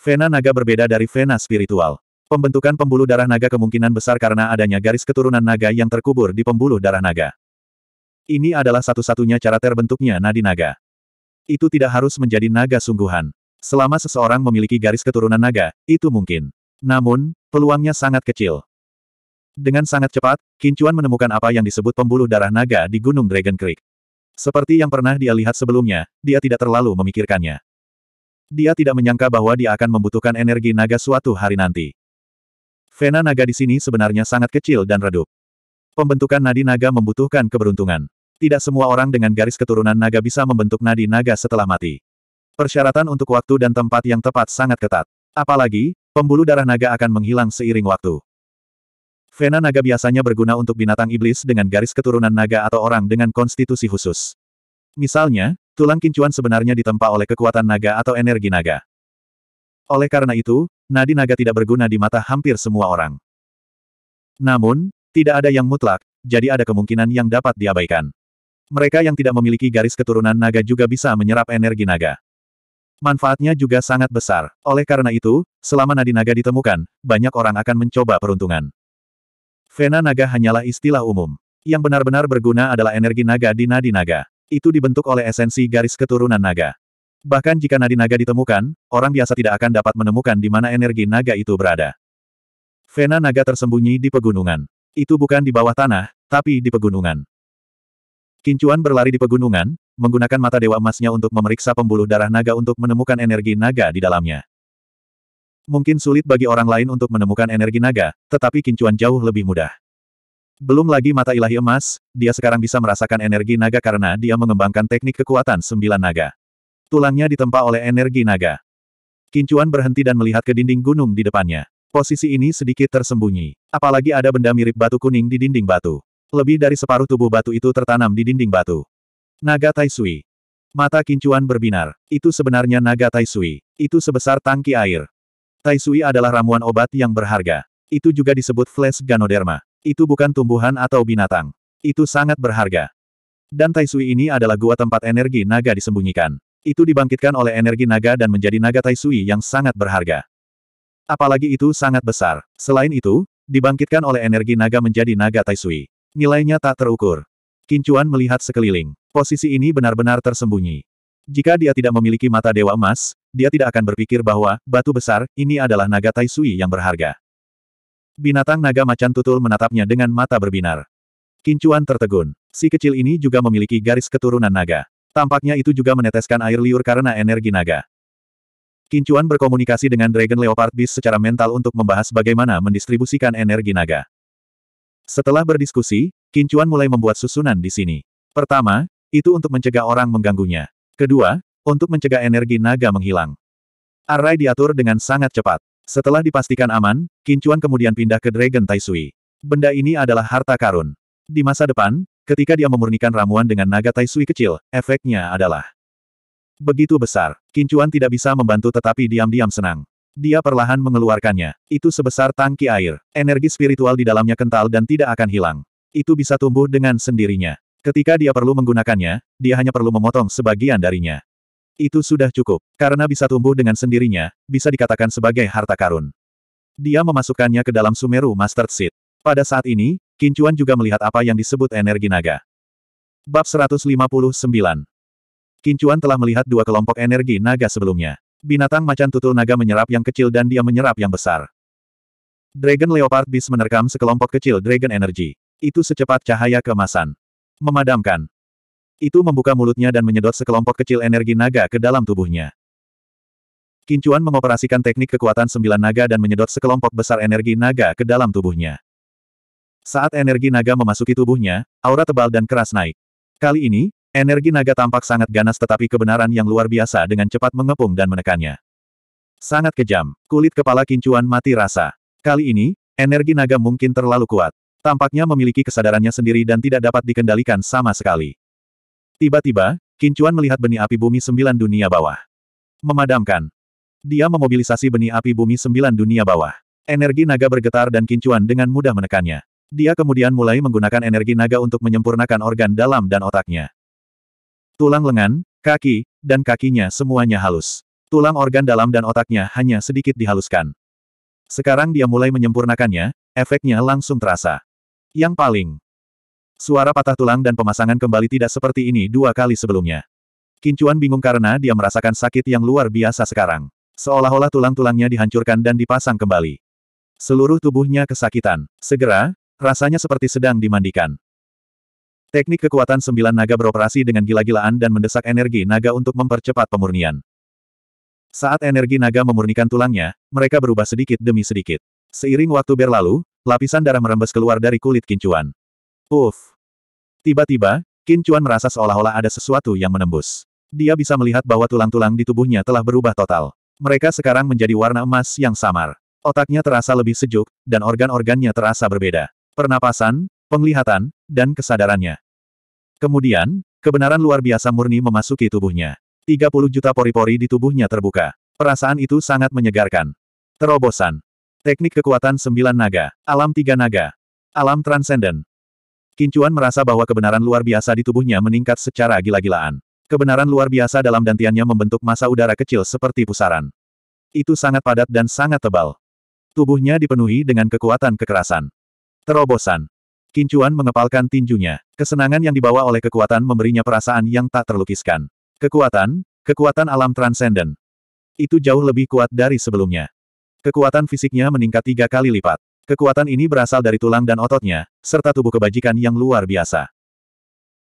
Vena naga berbeda dari vena spiritual. Pembentukan pembuluh darah naga kemungkinan besar karena adanya garis keturunan naga yang terkubur di pembuluh darah naga. Ini adalah satu-satunya cara terbentuknya nadi naga. Itu tidak harus menjadi naga sungguhan. Selama seseorang memiliki garis keturunan naga, itu mungkin. Namun, peluangnya sangat kecil. Dengan sangat cepat, Kincuan menemukan apa yang disebut pembuluh darah naga di Gunung Dragon Creek. Seperti yang pernah dia lihat sebelumnya, dia tidak terlalu memikirkannya. Dia tidak menyangka bahwa dia akan membutuhkan energi naga suatu hari nanti. Vena naga di sini sebenarnya sangat kecil dan redup. Pembentukan nadi naga membutuhkan keberuntungan. Tidak semua orang dengan garis keturunan naga bisa membentuk nadi naga setelah mati. Persyaratan untuk waktu dan tempat yang tepat sangat ketat. Apalagi, pembuluh darah naga akan menghilang seiring waktu. Vena naga biasanya berguna untuk binatang iblis dengan garis keturunan naga atau orang dengan konstitusi khusus. Misalnya, tulang kincuan sebenarnya ditempa oleh kekuatan naga atau energi naga. Oleh karena itu, nadi naga tidak berguna di mata hampir semua orang. Namun, tidak ada yang mutlak, jadi ada kemungkinan yang dapat diabaikan. Mereka yang tidak memiliki garis keturunan naga juga bisa menyerap energi naga. Manfaatnya juga sangat besar. Oleh karena itu, selama nadi naga ditemukan, banyak orang akan mencoba peruntungan. Vena naga hanyalah istilah umum. Yang benar-benar berguna adalah energi naga di nadi naga. Itu dibentuk oleh esensi garis keturunan naga. Bahkan jika nadi naga ditemukan, orang biasa tidak akan dapat menemukan di mana energi naga itu berada. Vena naga tersembunyi di pegunungan. Itu bukan di bawah tanah, tapi di pegunungan. Kincuan berlari di pegunungan, menggunakan mata dewa emasnya untuk memeriksa pembuluh darah naga untuk menemukan energi naga di dalamnya. Mungkin sulit bagi orang lain untuk menemukan energi naga, tetapi Kincuan jauh lebih mudah. Belum lagi mata ilahi emas, dia sekarang bisa merasakan energi naga karena dia mengembangkan teknik kekuatan sembilan naga. Tulangnya ditempa oleh energi naga. Kincuan berhenti dan melihat ke dinding gunung di depannya. Posisi ini sedikit tersembunyi. Apalagi ada benda mirip batu kuning di dinding batu. Lebih dari separuh tubuh batu itu tertanam di dinding batu. Naga Tai Sui. Mata kincuan berbinar. Itu sebenarnya naga Tai Sui. Itu sebesar tangki air. Tai Sui adalah ramuan obat yang berharga. Itu juga disebut flash ganoderma. Itu bukan tumbuhan atau binatang. Itu sangat berharga. Dan Tai Sui ini adalah gua tempat energi naga disembunyikan. Itu dibangkitkan oleh energi naga dan menjadi naga Tai Sui yang sangat berharga. Apalagi itu sangat besar. Selain itu, dibangkitkan oleh energi naga menjadi naga Tai Sui. Nilainya tak terukur. Kincuan melihat sekeliling. Posisi ini benar-benar tersembunyi. Jika dia tidak memiliki mata dewa emas, dia tidak akan berpikir bahwa, batu besar, ini adalah naga Taisui yang berharga. Binatang naga macan tutul menatapnya dengan mata berbinar. Kincuan tertegun. Si kecil ini juga memiliki garis keturunan naga. Tampaknya itu juga meneteskan air liur karena energi naga. Kincuan berkomunikasi dengan Dragon Leopard Beast secara mental untuk membahas bagaimana mendistribusikan energi naga. Setelah berdiskusi, Kincuan mulai membuat susunan di sini. Pertama, itu untuk mencegah orang mengganggunya. Kedua, untuk mencegah energi naga menghilang. Array diatur dengan sangat cepat. Setelah dipastikan aman, Kincuan kemudian pindah ke Dragon Taisui. Benda ini adalah harta karun. Di masa depan, ketika dia memurnikan ramuan dengan naga Taisui kecil, efeknya adalah begitu besar. Kincuan tidak bisa membantu tetapi diam-diam senang. Dia perlahan mengeluarkannya. Itu sebesar tangki air. Energi spiritual di dalamnya kental dan tidak akan hilang. Itu bisa tumbuh dengan sendirinya. Ketika dia perlu menggunakannya, dia hanya perlu memotong sebagian darinya. Itu sudah cukup. Karena bisa tumbuh dengan sendirinya, bisa dikatakan sebagai harta karun. Dia memasukkannya ke dalam Sumeru Master Seed. Pada saat ini, Kincuan juga melihat apa yang disebut energi naga. Bab 159 Kincuan telah melihat dua kelompok energi naga sebelumnya. Binatang macan tutul naga menyerap yang kecil dan dia menyerap yang besar. Dragon Leopard Beast menerkam sekelompok kecil Dragon Energy. Itu secepat cahaya kemasan. Memadamkan. Itu membuka mulutnya dan menyedot sekelompok kecil energi naga ke dalam tubuhnya. Kincuan mengoperasikan teknik kekuatan sembilan naga dan menyedot sekelompok besar energi naga ke dalam tubuhnya. Saat energi naga memasuki tubuhnya, aura tebal dan keras naik. Kali ini, Energi naga tampak sangat ganas tetapi kebenaran yang luar biasa dengan cepat mengepung dan menekannya. Sangat kejam, kulit kepala kincuan mati rasa. Kali ini, energi naga mungkin terlalu kuat. Tampaknya memiliki kesadarannya sendiri dan tidak dapat dikendalikan sama sekali. Tiba-tiba, kincuan melihat benih api bumi sembilan dunia bawah. Memadamkan. Dia memobilisasi benih api bumi sembilan dunia bawah. Energi naga bergetar dan kincuan dengan mudah menekannya. Dia kemudian mulai menggunakan energi naga untuk menyempurnakan organ dalam dan otaknya. Tulang lengan, kaki, dan kakinya semuanya halus. Tulang organ dalam dan otaknya hanya sedikit dihaluskan. Sekarang dia mulai menyempurnakannya, efeknya langsung terasa. Yang paling, suara patah tulang dan pemasangan kembali tidak seperti ini dua kali sebelumnya. Kincuan bingung karena dia merasakan sakit yang luar biasa sekarang. Seolah-olah tulang-tulangnya dihancurkan dan dipasang kembali. Seluruh tubuhnya kesakitan. Segera, rasanya seperti sedang dimandikan. Teknik kekuatan sembilan naga beroperasi dengan gila-gilaan dan mendesak energi naga untuk mempercepat pemurnian. Saat energi naga memurnikan tulangnya, mereka berubah sedikit demi sedikit. Seiring waktu berlalu, lapisan darah merembes keluar dari kulit kincuan. Uff! Tiba-tiba, kincuan merasa seolah-olah ada sesuatu yang menembus. Dia bisa melihat bahwa tulang-tulang di tubuhnya telah berubah total. Mereka sekarang menjadi warna emas yang samar. Otaknya terasa lebih sejuk, dan organ-organnya terasa berbeda. Pernapasan, penglihatan, dan kesadarannya. Kemudian, kebenaran luar biasa murni memasuki tubuhnya. 30 juta pori-pori di tubuhnya terbuka. Perasaan itu sangat menyegarkan. Terobosan. Teknik kekuatan sembilan naga. Alam tiga naga. Alam transenden. Kincuan merasa bahwa kebenaran luar biasa di tubuhnya meningkat secara gila-gilaan. Kebenaran luar biasa dalam dantiannya membentuk masa udara kecil seperti pusaran. Itu sangat padat dan sangat tebal. Tubuhnya dipenuhi dengan kekuatan kekerasan. Terobosan. Kincuan mengepalkan tinjunya. Kesenangan yang dibawa oleh kekuatan memberinya perasaan yang tak terlukiskan. Kekuatan, kekuatan alam transenden. Itu jauh lebih kuat dari sebelumnya. Kekuatan fisiknya meningkat tiga kali lipat. Kekuatan ini berasal dari tulang dan ototnya, serta tubuh kebajikan yang luar biasa.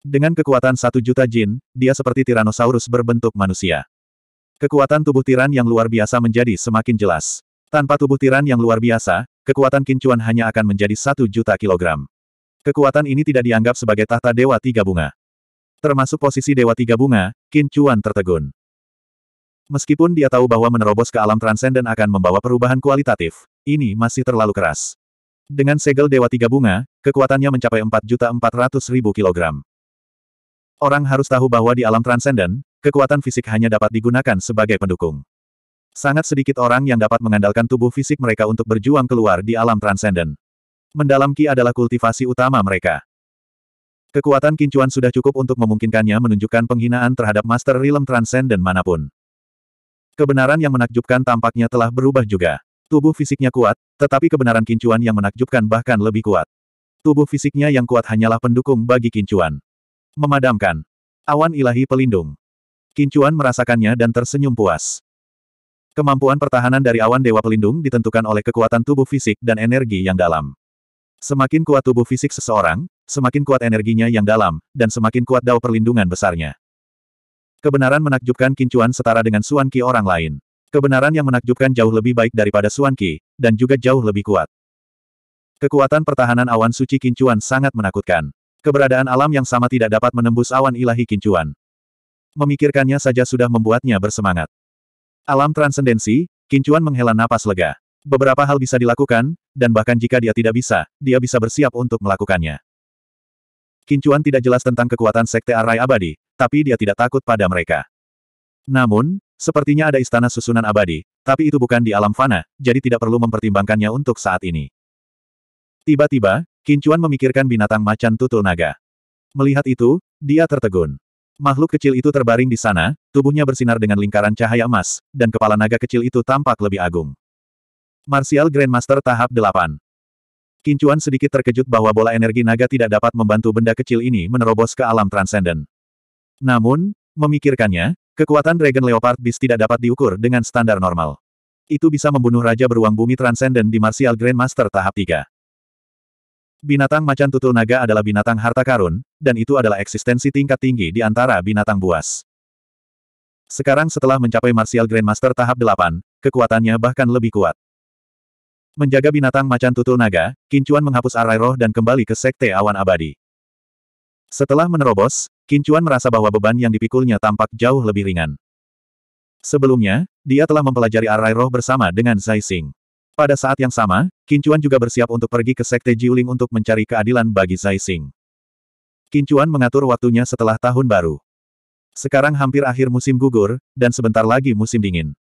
Dengan kekuatan satu juta jin, dia seperti tiranosaurus berbentuk manusia. Kekuatan tubuh tiran yang luar biasa menjadi semakin jelas. Tanpa tubuh tiran yang luar biasa, kekuatan kincuan hanya akan menjadi satu juta kilogram. Kekuatan ini tidak dianggap sebagai tahta Dewa Tiga Bunga. Termasuk posisi Dewa Tiga Bunga, Qin Chuan tertegun. Meskipun dia tahu bahwa menerobos ke alam transenden akan membawa perubahan kualitatif, ini masih terlalu keras. Dengan segel Dewa Tiga Bunga, kekuatannya mencapai 4.400.000 kg. Orang harus tahu bahwa di alam transenden, kekuatan fisik hanya dapat digunakan sebagai pendukung. Sangat sedikit orang yang dapat mengandalkan tubuh fisik mereka untuk berjuang keluar di alam transenden. Mendalam Ki adalah kultivasi utama mereka. Kekuatan kincuan sudah cukup untuk memungkinkannya menunjukkan penghinaan terhadap Master Realm Transcendent manapun. Kebenaran yang menakjubkan tampaknya telah berubah juga. Tubuh fisiknya kuat, tetapi kebenaran kincuan yang menakjubkan bahkan lebih kuat. Tubuh fisiknya yang kuat hanyalah pendukung bagi kincuan. Memadamkan. Awan ilahi pelindung. Kincuan merasakannya dan tersenyum puas. Kemampuan pertahanan dari awan dewa pelindung ditentukan oleh kekuatan tubuh fisik dan energi yang dalam. Semakin kuat tubuh fisik seseorang, semakin kuat energinya yang dalam, dan semakin kuat dao perlindungan besarnya. Kebenaran menakjubkan Kincuan setara dengan Suan ki orang lain. Kebenaran yang menakjubkan jauh lebih baik daripada Suan ki, dan juga jauh lebih kuat. Kekuatan pertahanan awan suci Kincuan sangat menakutkan. Keberadaan alam yang sama tidak dapat menembus awan ilahi Kincuan. Memikirkannya saja sudah membuatnya bersemangat. Alam transendensi, Kincuan menghela napas lega. Beberapa hal bisa dilakukan, dan bahkan jika dia tidak bisa, dia bisa bersiap untuk melakukannya. Kincuan tidak jelas tentang kekuatan Sekte Arai Abadi, tapi dia tidak takut pada mereka. Namun, sepertinya ada istana susunan abadi, tapi itu bukan di alam fana, jadi tidak perlu mempertimbangkannya untuk saat ini. Tiba-tiba, Kincuan memikirkan binatang macan tutul naga. Melihat itu, dia tertegun. Makhluk kecil itu terbaring di sana, tubuhnya bersinar dengan lingkaran cahaya emas, dan kepala naga kecil itu tampak lebih agung. Martial Grandmaster tahap 8. Kincuan sedikit terkejut bahwa bola energi naga tidak dapat membantu benda kecil ini menerobos ke alam transenden. Namun, memikirkannya, kekuatan Dragon Leopard Beast tidak dapat diukur dengan standar normal. Itu bisa membunuh Raja Beruang Bumi Transenden di Martial Grandmaster tahap 3. Binatang macan tutul naga adalah binatang harta karun, dan itu adalah eksistensi tingkat tinggi di antara binatang buas. Sekarang setelah mencapai Martial Grandmaster tahap 8, kekuatannya bahkan lebih kuat. Menjaga binatang macan tutul naga, Kincuan menghapus arai roh dan kembali ke sekte awan abadi. Setelah menerobos, Kincuan merasa bahwa beban yang dipikulnya tampak jauh lebih ringan. Sebelumnya, dia telah mempelajari arai roh bersama dengan Zai Xing. Pada saat yang sama, Kincuan juga bersiap untuk pergi ke sekte Jiuling untuk mencari keadilan bagi Zai Xing. Kincuan mengatur waktunya setelah tahun baru. Sekarang hampir akhir musim gugur, dan sebentar lagi musim dingin.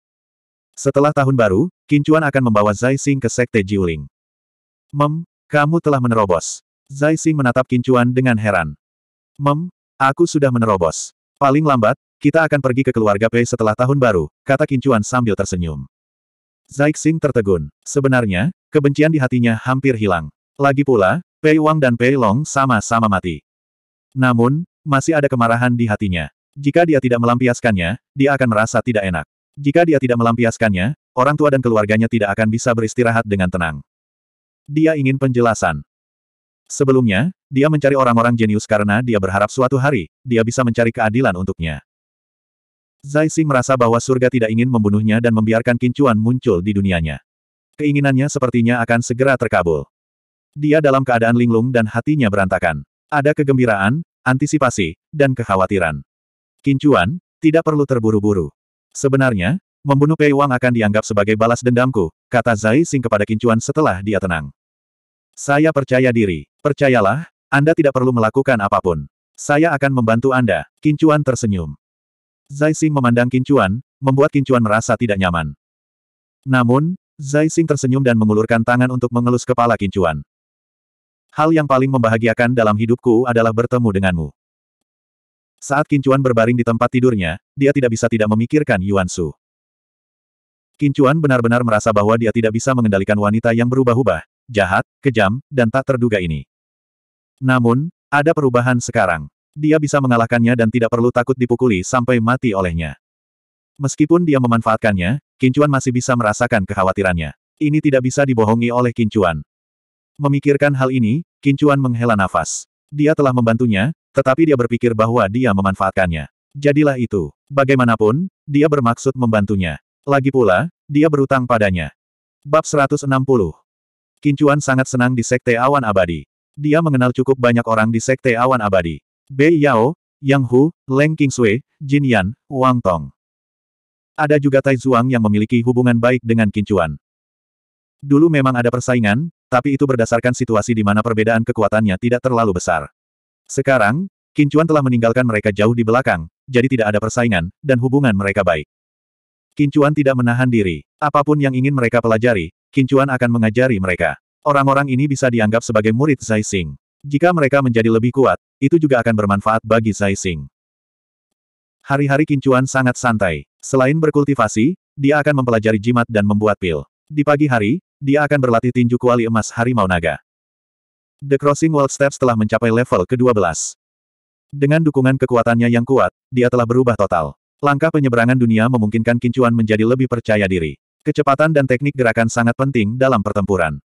Setelah tahun baru, Kincuan akan membawa Zai Xing ke Sekte Jiuling. Mem, kamu telah menerobos. Zai Xing menatap Kincuan dengan heran. Mem, aku sudah menerobos. Paling lambat, kita akan pergi ke keluarga Pei setelah tahun baru, kata Kincuan sambil tersenyum. Zai Xing tertegun. Sebenarnya, kebencian di hatinya hampir hilang. Lagi pula, Pei Wang dan Pei Long sama-sama mati. Namun, masih ada kemarahan di hatinya. Jika dia tidak melampiaskannya, dia akan merasa tidak enak. Jika dia tidak melampiaskannya, orang tua dan keluarganya tidak akan bisa beristirahat dengan tenang. Dia ingin penjelasan. Sebelumnya, dia mencari orang-orang jenius karena dia berharap suatu hari, dia bisa mencari keadilan untuknya. Zai Xing merasa bahwa surga tidak ingin membunuhnya dan membiarkan kincuan muncul di dunianya. Keinginannya sepertinya akan segera terkabul. Dia dalam keadaan linglung dan hatinya berantakan. Ada kegembiraan, antisipasi, dan kekhawatiran. Kincuan, tidak perlu terburu-buru. Sebenarnya, membunuh Pei Wang akan dianggap sebagai balas dendamku, kata Zai Xing kepada Kincuan setelah dia tenang. Saya percaya diri. Percayalah, Anda tidak perlu melakukan apapun. Saya akan membantu Anda. Kincuan tersenyum. Zai Xing memandang Kincuan, membuat Kincuan merasa tidak nyaman. Namun, Zai Xing tersenyum dan mengulurkan tangan untuk mengelus kepala Kincuan. Hal yang paling membahagiakan dalam hidupku adalah bertemu denganmu. Saat Kincuan berbaring di tempat tidurnya, dia tidak bisa tidak memikirkan Yuan Su. Kincuan benar-benar merasa bahwa dia tidak bisa mengendalikan wanita yang berubah-ubah, jahat, kejam, dan tak terduga ini. Namun, ada perubahan sekarang. Dia bisa mengalahkannya dan tidak perlu takut dipukuli sampai mati olehnya. Meskipun dia memanfaatkannya, Kincuan masih bisa merasakan kekhawatirannya. Ini tidak bisa dibohongi oleh Kincuan. Memikirkan hal ini, Kincuan menghela nafas. Dia telah membantunya, tetapi dia berpikir bahwa dia memanfaatkannya. Jadilah itu. Bagaimanapun, dia bermaksud membantunya. Lagi pula, dia berutang padanya. Bab 160 Kincuan sangat senang di Sekte Awan Abadi. Dia mengenal cukup banyak orang di Sekte Awan Abadi. Bei Yao, Yang Hu, Leng Sui, Jin Yan, Wang Tong. Ada juga Tai Zhuang yang memiliki hubungan baik dengan Kincuan. Dulu memang ada persaingan, tapi itu berdasarkan situasi di mana perbedaan kekuatannya tidak terlalu besar. Sekarang, Kincuan telah meninggalkan mereka jauh di belakang, jadi tidak ada persaingan, dan hubungan mereka baik. Kincuan tidak menahan diri. Apapun yang ingin mereka pelajari, Kincuan akan mengajari mereka. Orang-orang ini bisa dianggap sebagai murid Zai Xing. Jika mereka menjadi lebih kuat, itu juga akan bermanfaat bagi Zai Xing. Hari-hari Kincuan sangat santai. Selain berkultivasi, dia akan mempelajari jimat dan membuat pil. Di pagi hari, dia akan berlatih tinju kuali emas harimau naga. The Crossing World Steps telah mencapai level ke-12. Dengan dukungan kekuatannya yang kuat, dia telah berubah total. Langkah penyeberangan dunia memungkinkan Kincuan menjadi lebih percaya diri. Kecepatan dan teknik gerakan sangat penting dalam pertempuran.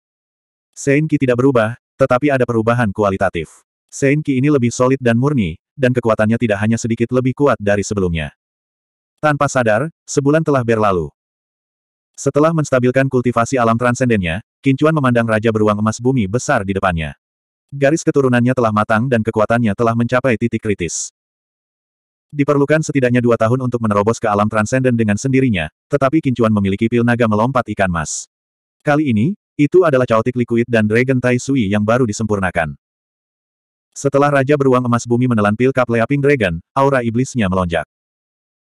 Seinki tidak berubah, tetapi ada perubahan kualitatif. Seinki ini lebih solid dan murni, dan kekuatannya tidak hanya sedikit lebih kuat dari sebelumnya. Tanpa sadar, sebulan telah berlalu. Setelah menstabilkan kultivasi alam transendennya, Kincuan memandang Raja Beruang Emas Bumi besar di depannya. Garis keturunannya telah matang dan kekuatannya telah mencapai titik kritis. Diperlukan setidaknya dua tahun untuk menerobos ke alam transenden dengan sendirinya, tetapi Kincuan memiliki pil naga melompat ikan mas. Kali ini, itu adalah Chaotic Liquid dan Dragon Tai Sui yang baru disempurnakan. Setelah Raja Beruang Emas Bumi menelan pil kap Leaping Dragon, aura iblisnya melonjak.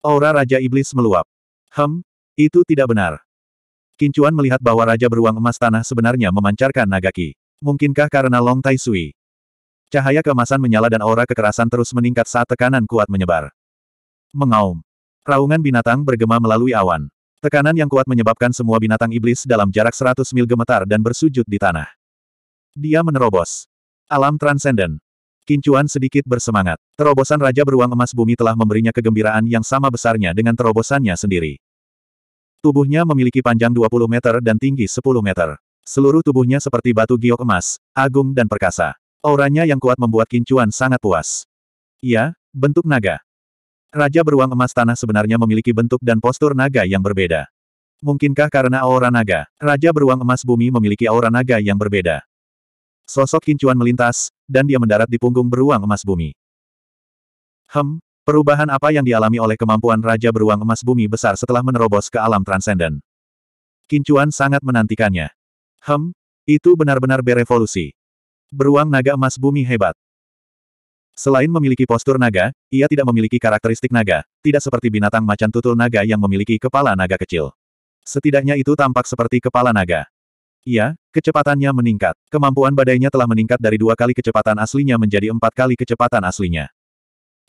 Aura Raja Iblis meluap. Hem, itu tidak benar. Kincuan melihat bahwa Raja Beruang Emas Tanah sebenarnya memancarkan Nagaki. Mungkinkah karena Long Tai Sui? Cahaya kemasan menyala dan aura kekerasan terus meningkat saat tekanan kuat menyebar. Mengaum. Raungan binatang bergema melalui awan. Tekanan yang kuat menyebabkan semua binatang iblis dalam jarak 100 mil gemetar dan bersujud di tanah. Dia menerobos. Alam transenden. Kincuan sedikit bersemangat. Terobosan Raja Beruang Emas Bumi telah memberinya kegembiraan yang sama besarnya dengan terobosannya sendiri. Tubuhnya memiliki panjang 20 meter dan tinggi 10 meter. Seluruh tubuhnya seperti batu giok emas, agung dan perkasa. Auranya yang kuat membuat Kincuan sangat puas. Ia, bentuk naga. Raja beruang emas tanah sebenarnya memiliki bentuk dan postur naga yang berbeda. Mungkinkah karena aura naga, Raja beruang emas bumi memiliki aura naga yang berbeda. Sosok Kincuan melintas, dan dia mendarat di punggung beruang emas bumi. Hem, Perubahan apa yang dialami oleh kemampuan Raja Beruang Emas Bumi Besar setelah menerobos ke alam transenden? Kincuan sangat menantikannya. Hem, itu benar-benar berevolusi. Beruang naga emas bumi hebat. Selain memiliki postur naga, ia tidak memiliki karakteristik naga, tidak seperti binatang macan tutul naga yang memiliki kepala naga kecil. Setidaknya itu tampak seperti kepala naga. Ya, kecepatannya meningkat. Kemampuan badainya telah meningkat dari dua kali kecepatan aslinya menjadi empat kali kecepatan aslinya.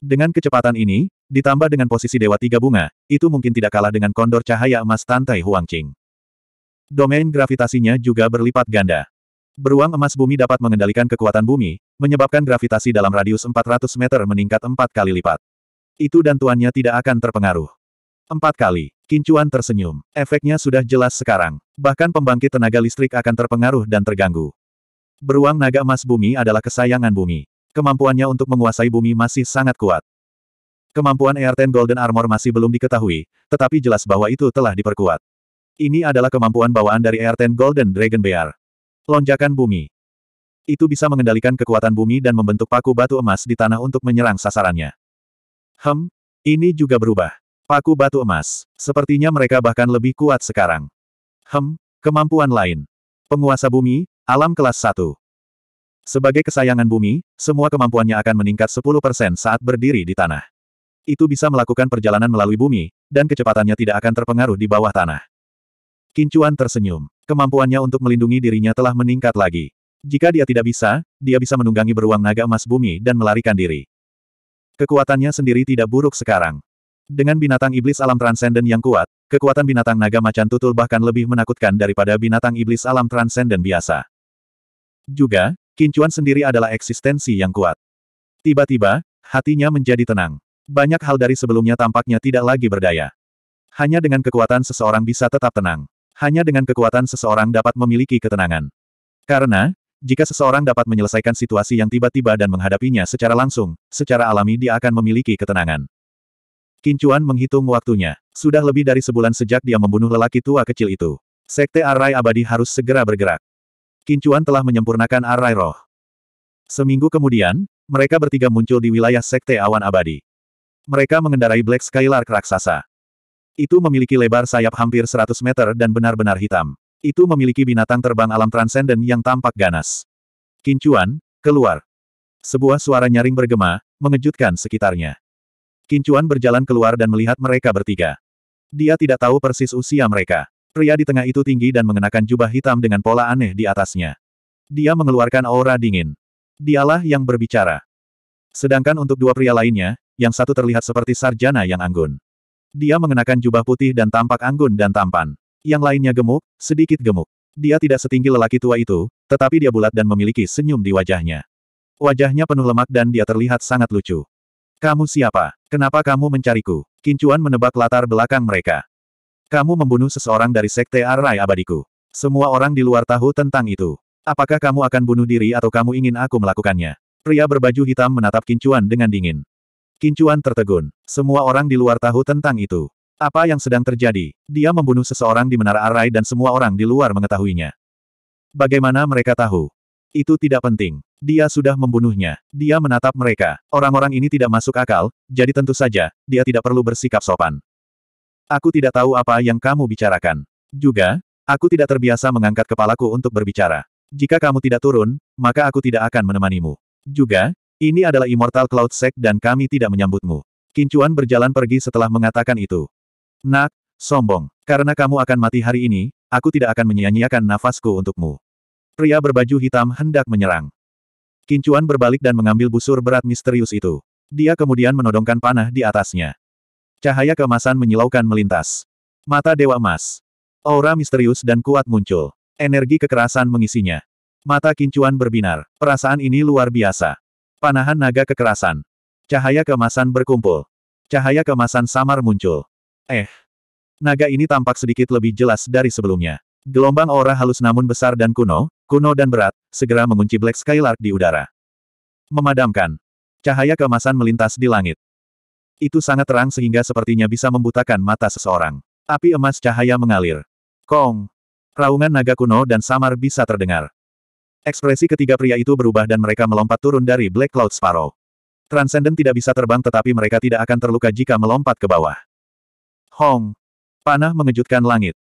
Dengan kecepatan ini, ditambah dengan posisi Dewa Tiga Bunga, itu mungkin tidak kalah dengan kondor cahaya emas Tantai Huangqing. Domain gravitasinya juga berlipat ganda. Beruang emas bumi dapat mengendalikan kekuatan bumi, menyebabkan gravitasi dalam radius 400 meter meningkat empat kali lipat. Itu dan tuannya tidak akan terpengaruh. Empat kali, Kincuan tersenyum. Efeknya sudah jelas sekarang. Bahkan pembangkit tenaga listrik akan terpengaruh dan terganggu. Beruang naga emas bumi adalah kesayangan bumi. Kemampuannya untuk menguasai bumi masih sangat kuat. Kemampuan AR-10 Golden Armor masih belum diketahui, tetapi jelas bahwa itu telah diperkuat. Ini adalah kemampuan bawaan dari AR-10 Golden Dragon Bear. Lonjakan bumi. Itu bisa mengendalikan kekuatan bumi dan membentuk paku batu emas di tanah untuk menyerang sasarannya. Hem, ini juga berubah. Paku batu emas. Sepertinya mereka bahkan lebih kuat sekarang. Hem, kemampuan lain. Penguasa bumi, alam kelas 1. Sebagai kesayangan bumi, semua kemampuannya akan meningkat 10% saat berdiri di tanah. Itu bisa melakukan perjalanan melalui bumi, dan kecepatannya tidak akan terpengaruh di bawah tanah. Kincuan tersenyum. Kemampuannya untuk melindungi dirinya telah meningkat lagi. Jika dia tidak bisa, dia bisa menunggangi beruang naga emas bumi dan melarikan diri. Kekuatannya sendiri tidak buruk sekarang. Dengan binatang iblis alam transenden yang kuat, kekuatan binatang naga macan tutul bahkan lebih menakutkan daripada binatang iblis alam transenden biasa. Juga, Kincuan sendiri adalah eksistensi yang kuat. Tiba-tiba, hatinya menjadi tenang. Banyak hal dari sebelumnya tampaknya tidak lagi berdaya. Hanya dengan kekuatan seseorang bisa tetap tenang. Hanya dengan kekuatan seseorang dapat memiliki ketenangan. Karena, jika seseorang dapat menyelesaikan situasi yang tiba-tiba dan menghadapinya secara langsung, secara alami dia akan memiliki ketenangan. Kincuan menghitung waktunya. Sudah lebih dari sebulan sejak dia membunuh lelaki tua kecil itu. Sekte Arai Abadi harus segera bergerak. Kincuan telah menyempurnakan arai roh. Seminggu kemudian, mereka bertiga muncul di wilayah Sekte Awan Abadi. Mereka mengendarai Black Skylark raksasa. Itu memiliki lebar sayap hampir 100 meter dan benar-benar hitam. Itu memiliki binatang terbang alam transenden yang tampak ganas. Kincuan, keluar. Sebuah suara nyaring bergema, mengejutkan sekitarnya. Kincuan berjalan keluar dan melihat mereka bertiga. Dia tidak tahu persis usia mereka. Pria di tengah itu tinggi dan mengenakan jubah hitam dengan pola aneh di atasnya. Dia mengeluarkan aura dingin. Dialah yang berbicara. Sedangkan untuk dua pria lainnya, yang satu terlihat seperti sarjana yang anggun. Dia mengenakan jubah putih dan tampak anggun dan tampan. Yang lainnya gemuk, sedikit gemuk. Dia tidak setinggi lelaki tua itu, tetapi dia bulat dan memiliki senyum di wajahnya. Wajahnya penuh lemak dan dia terlihat sangat lucu. Kamu siapa? Kenapa kamu mencariku? Kincuan menebak latar belakang mereka. Kamu membunuh seseorang dari Sekte Arai Abadiku. Semua orang di luar tahu tentang itu. Apakah kamu akan bunuh diri atau kamu ingin aku melakukannya? Pria berbaju hitam menatap Kincuan dengan dingin. Kincuan tertegun. Semua orang di luar tahu tentang itu. Apa yang sedang terjadi? Dia membunuh seseorang di Menara Arai dan semua orang di luar mengetahuinya. Bagaimana mereka tahu? Itu tidak penting. Dia sudah membunuhnya. Dia menatap mereka. Orang-orang ini tidak masuk akal, jadi tentu saja, dia tidak perlu bersikap sopan. Aku tidak tahu apa yang kamu bicarakan. Juga, aku tidak terbiasa mengangkat kepalaku untuk berbicara. Jika kamu tidak turun, maka aku tidak akan menemanimu. Juga, ini adalah Immortal Cloud Sect dan kami tidak menyambutmu. Kincuan berjalan pergi setelah mengatakan itu. Nak, sombong. Karena kamu akan mati hari ini, aku tidak akan menyia-nyiakan nafasku untukmu. Pria berbaju hitam hendak menyerang. Kincuan berbalik dan mengambil busur berat misterius itu. Dia kemudian menodongkan panah di atasnya. Cahaya kemasan menyilaukan melintas. Mata Dewa Emas. Aura misterius dan kuat muncul. Energi kekerasan mengisinya. Mata kincuan berbinar. Perasaan ini luar biasa. Panahan naga kekerasan. Cahaya kemasan berkumpul. Cahaya kemasan samar muncul. Eh. Naga ini tampak sedikit lebih jelas dari sebelumnya. Gelombang aura halus namun besar dan kuno, kuno dan berat, segera mengunci Black Skylark di udara. Memadamkan. Cahaya kemasan melintas di langit. Itu sangat terang sehingga sepertinya bisa membutakan mata seseorang. Api emas cahaya mengalir. Kong! Raungan naga kuno dan samar bisa terdengar. Ekspresi ketiga pria itu berubah dan mereka melompat turun dari Black Cloud Sparrow. Transcendent tidak bisa terbang tetapi mereka tidak akan terluka jika melompat ke bawah. Hong! Panah mengejutkan langit.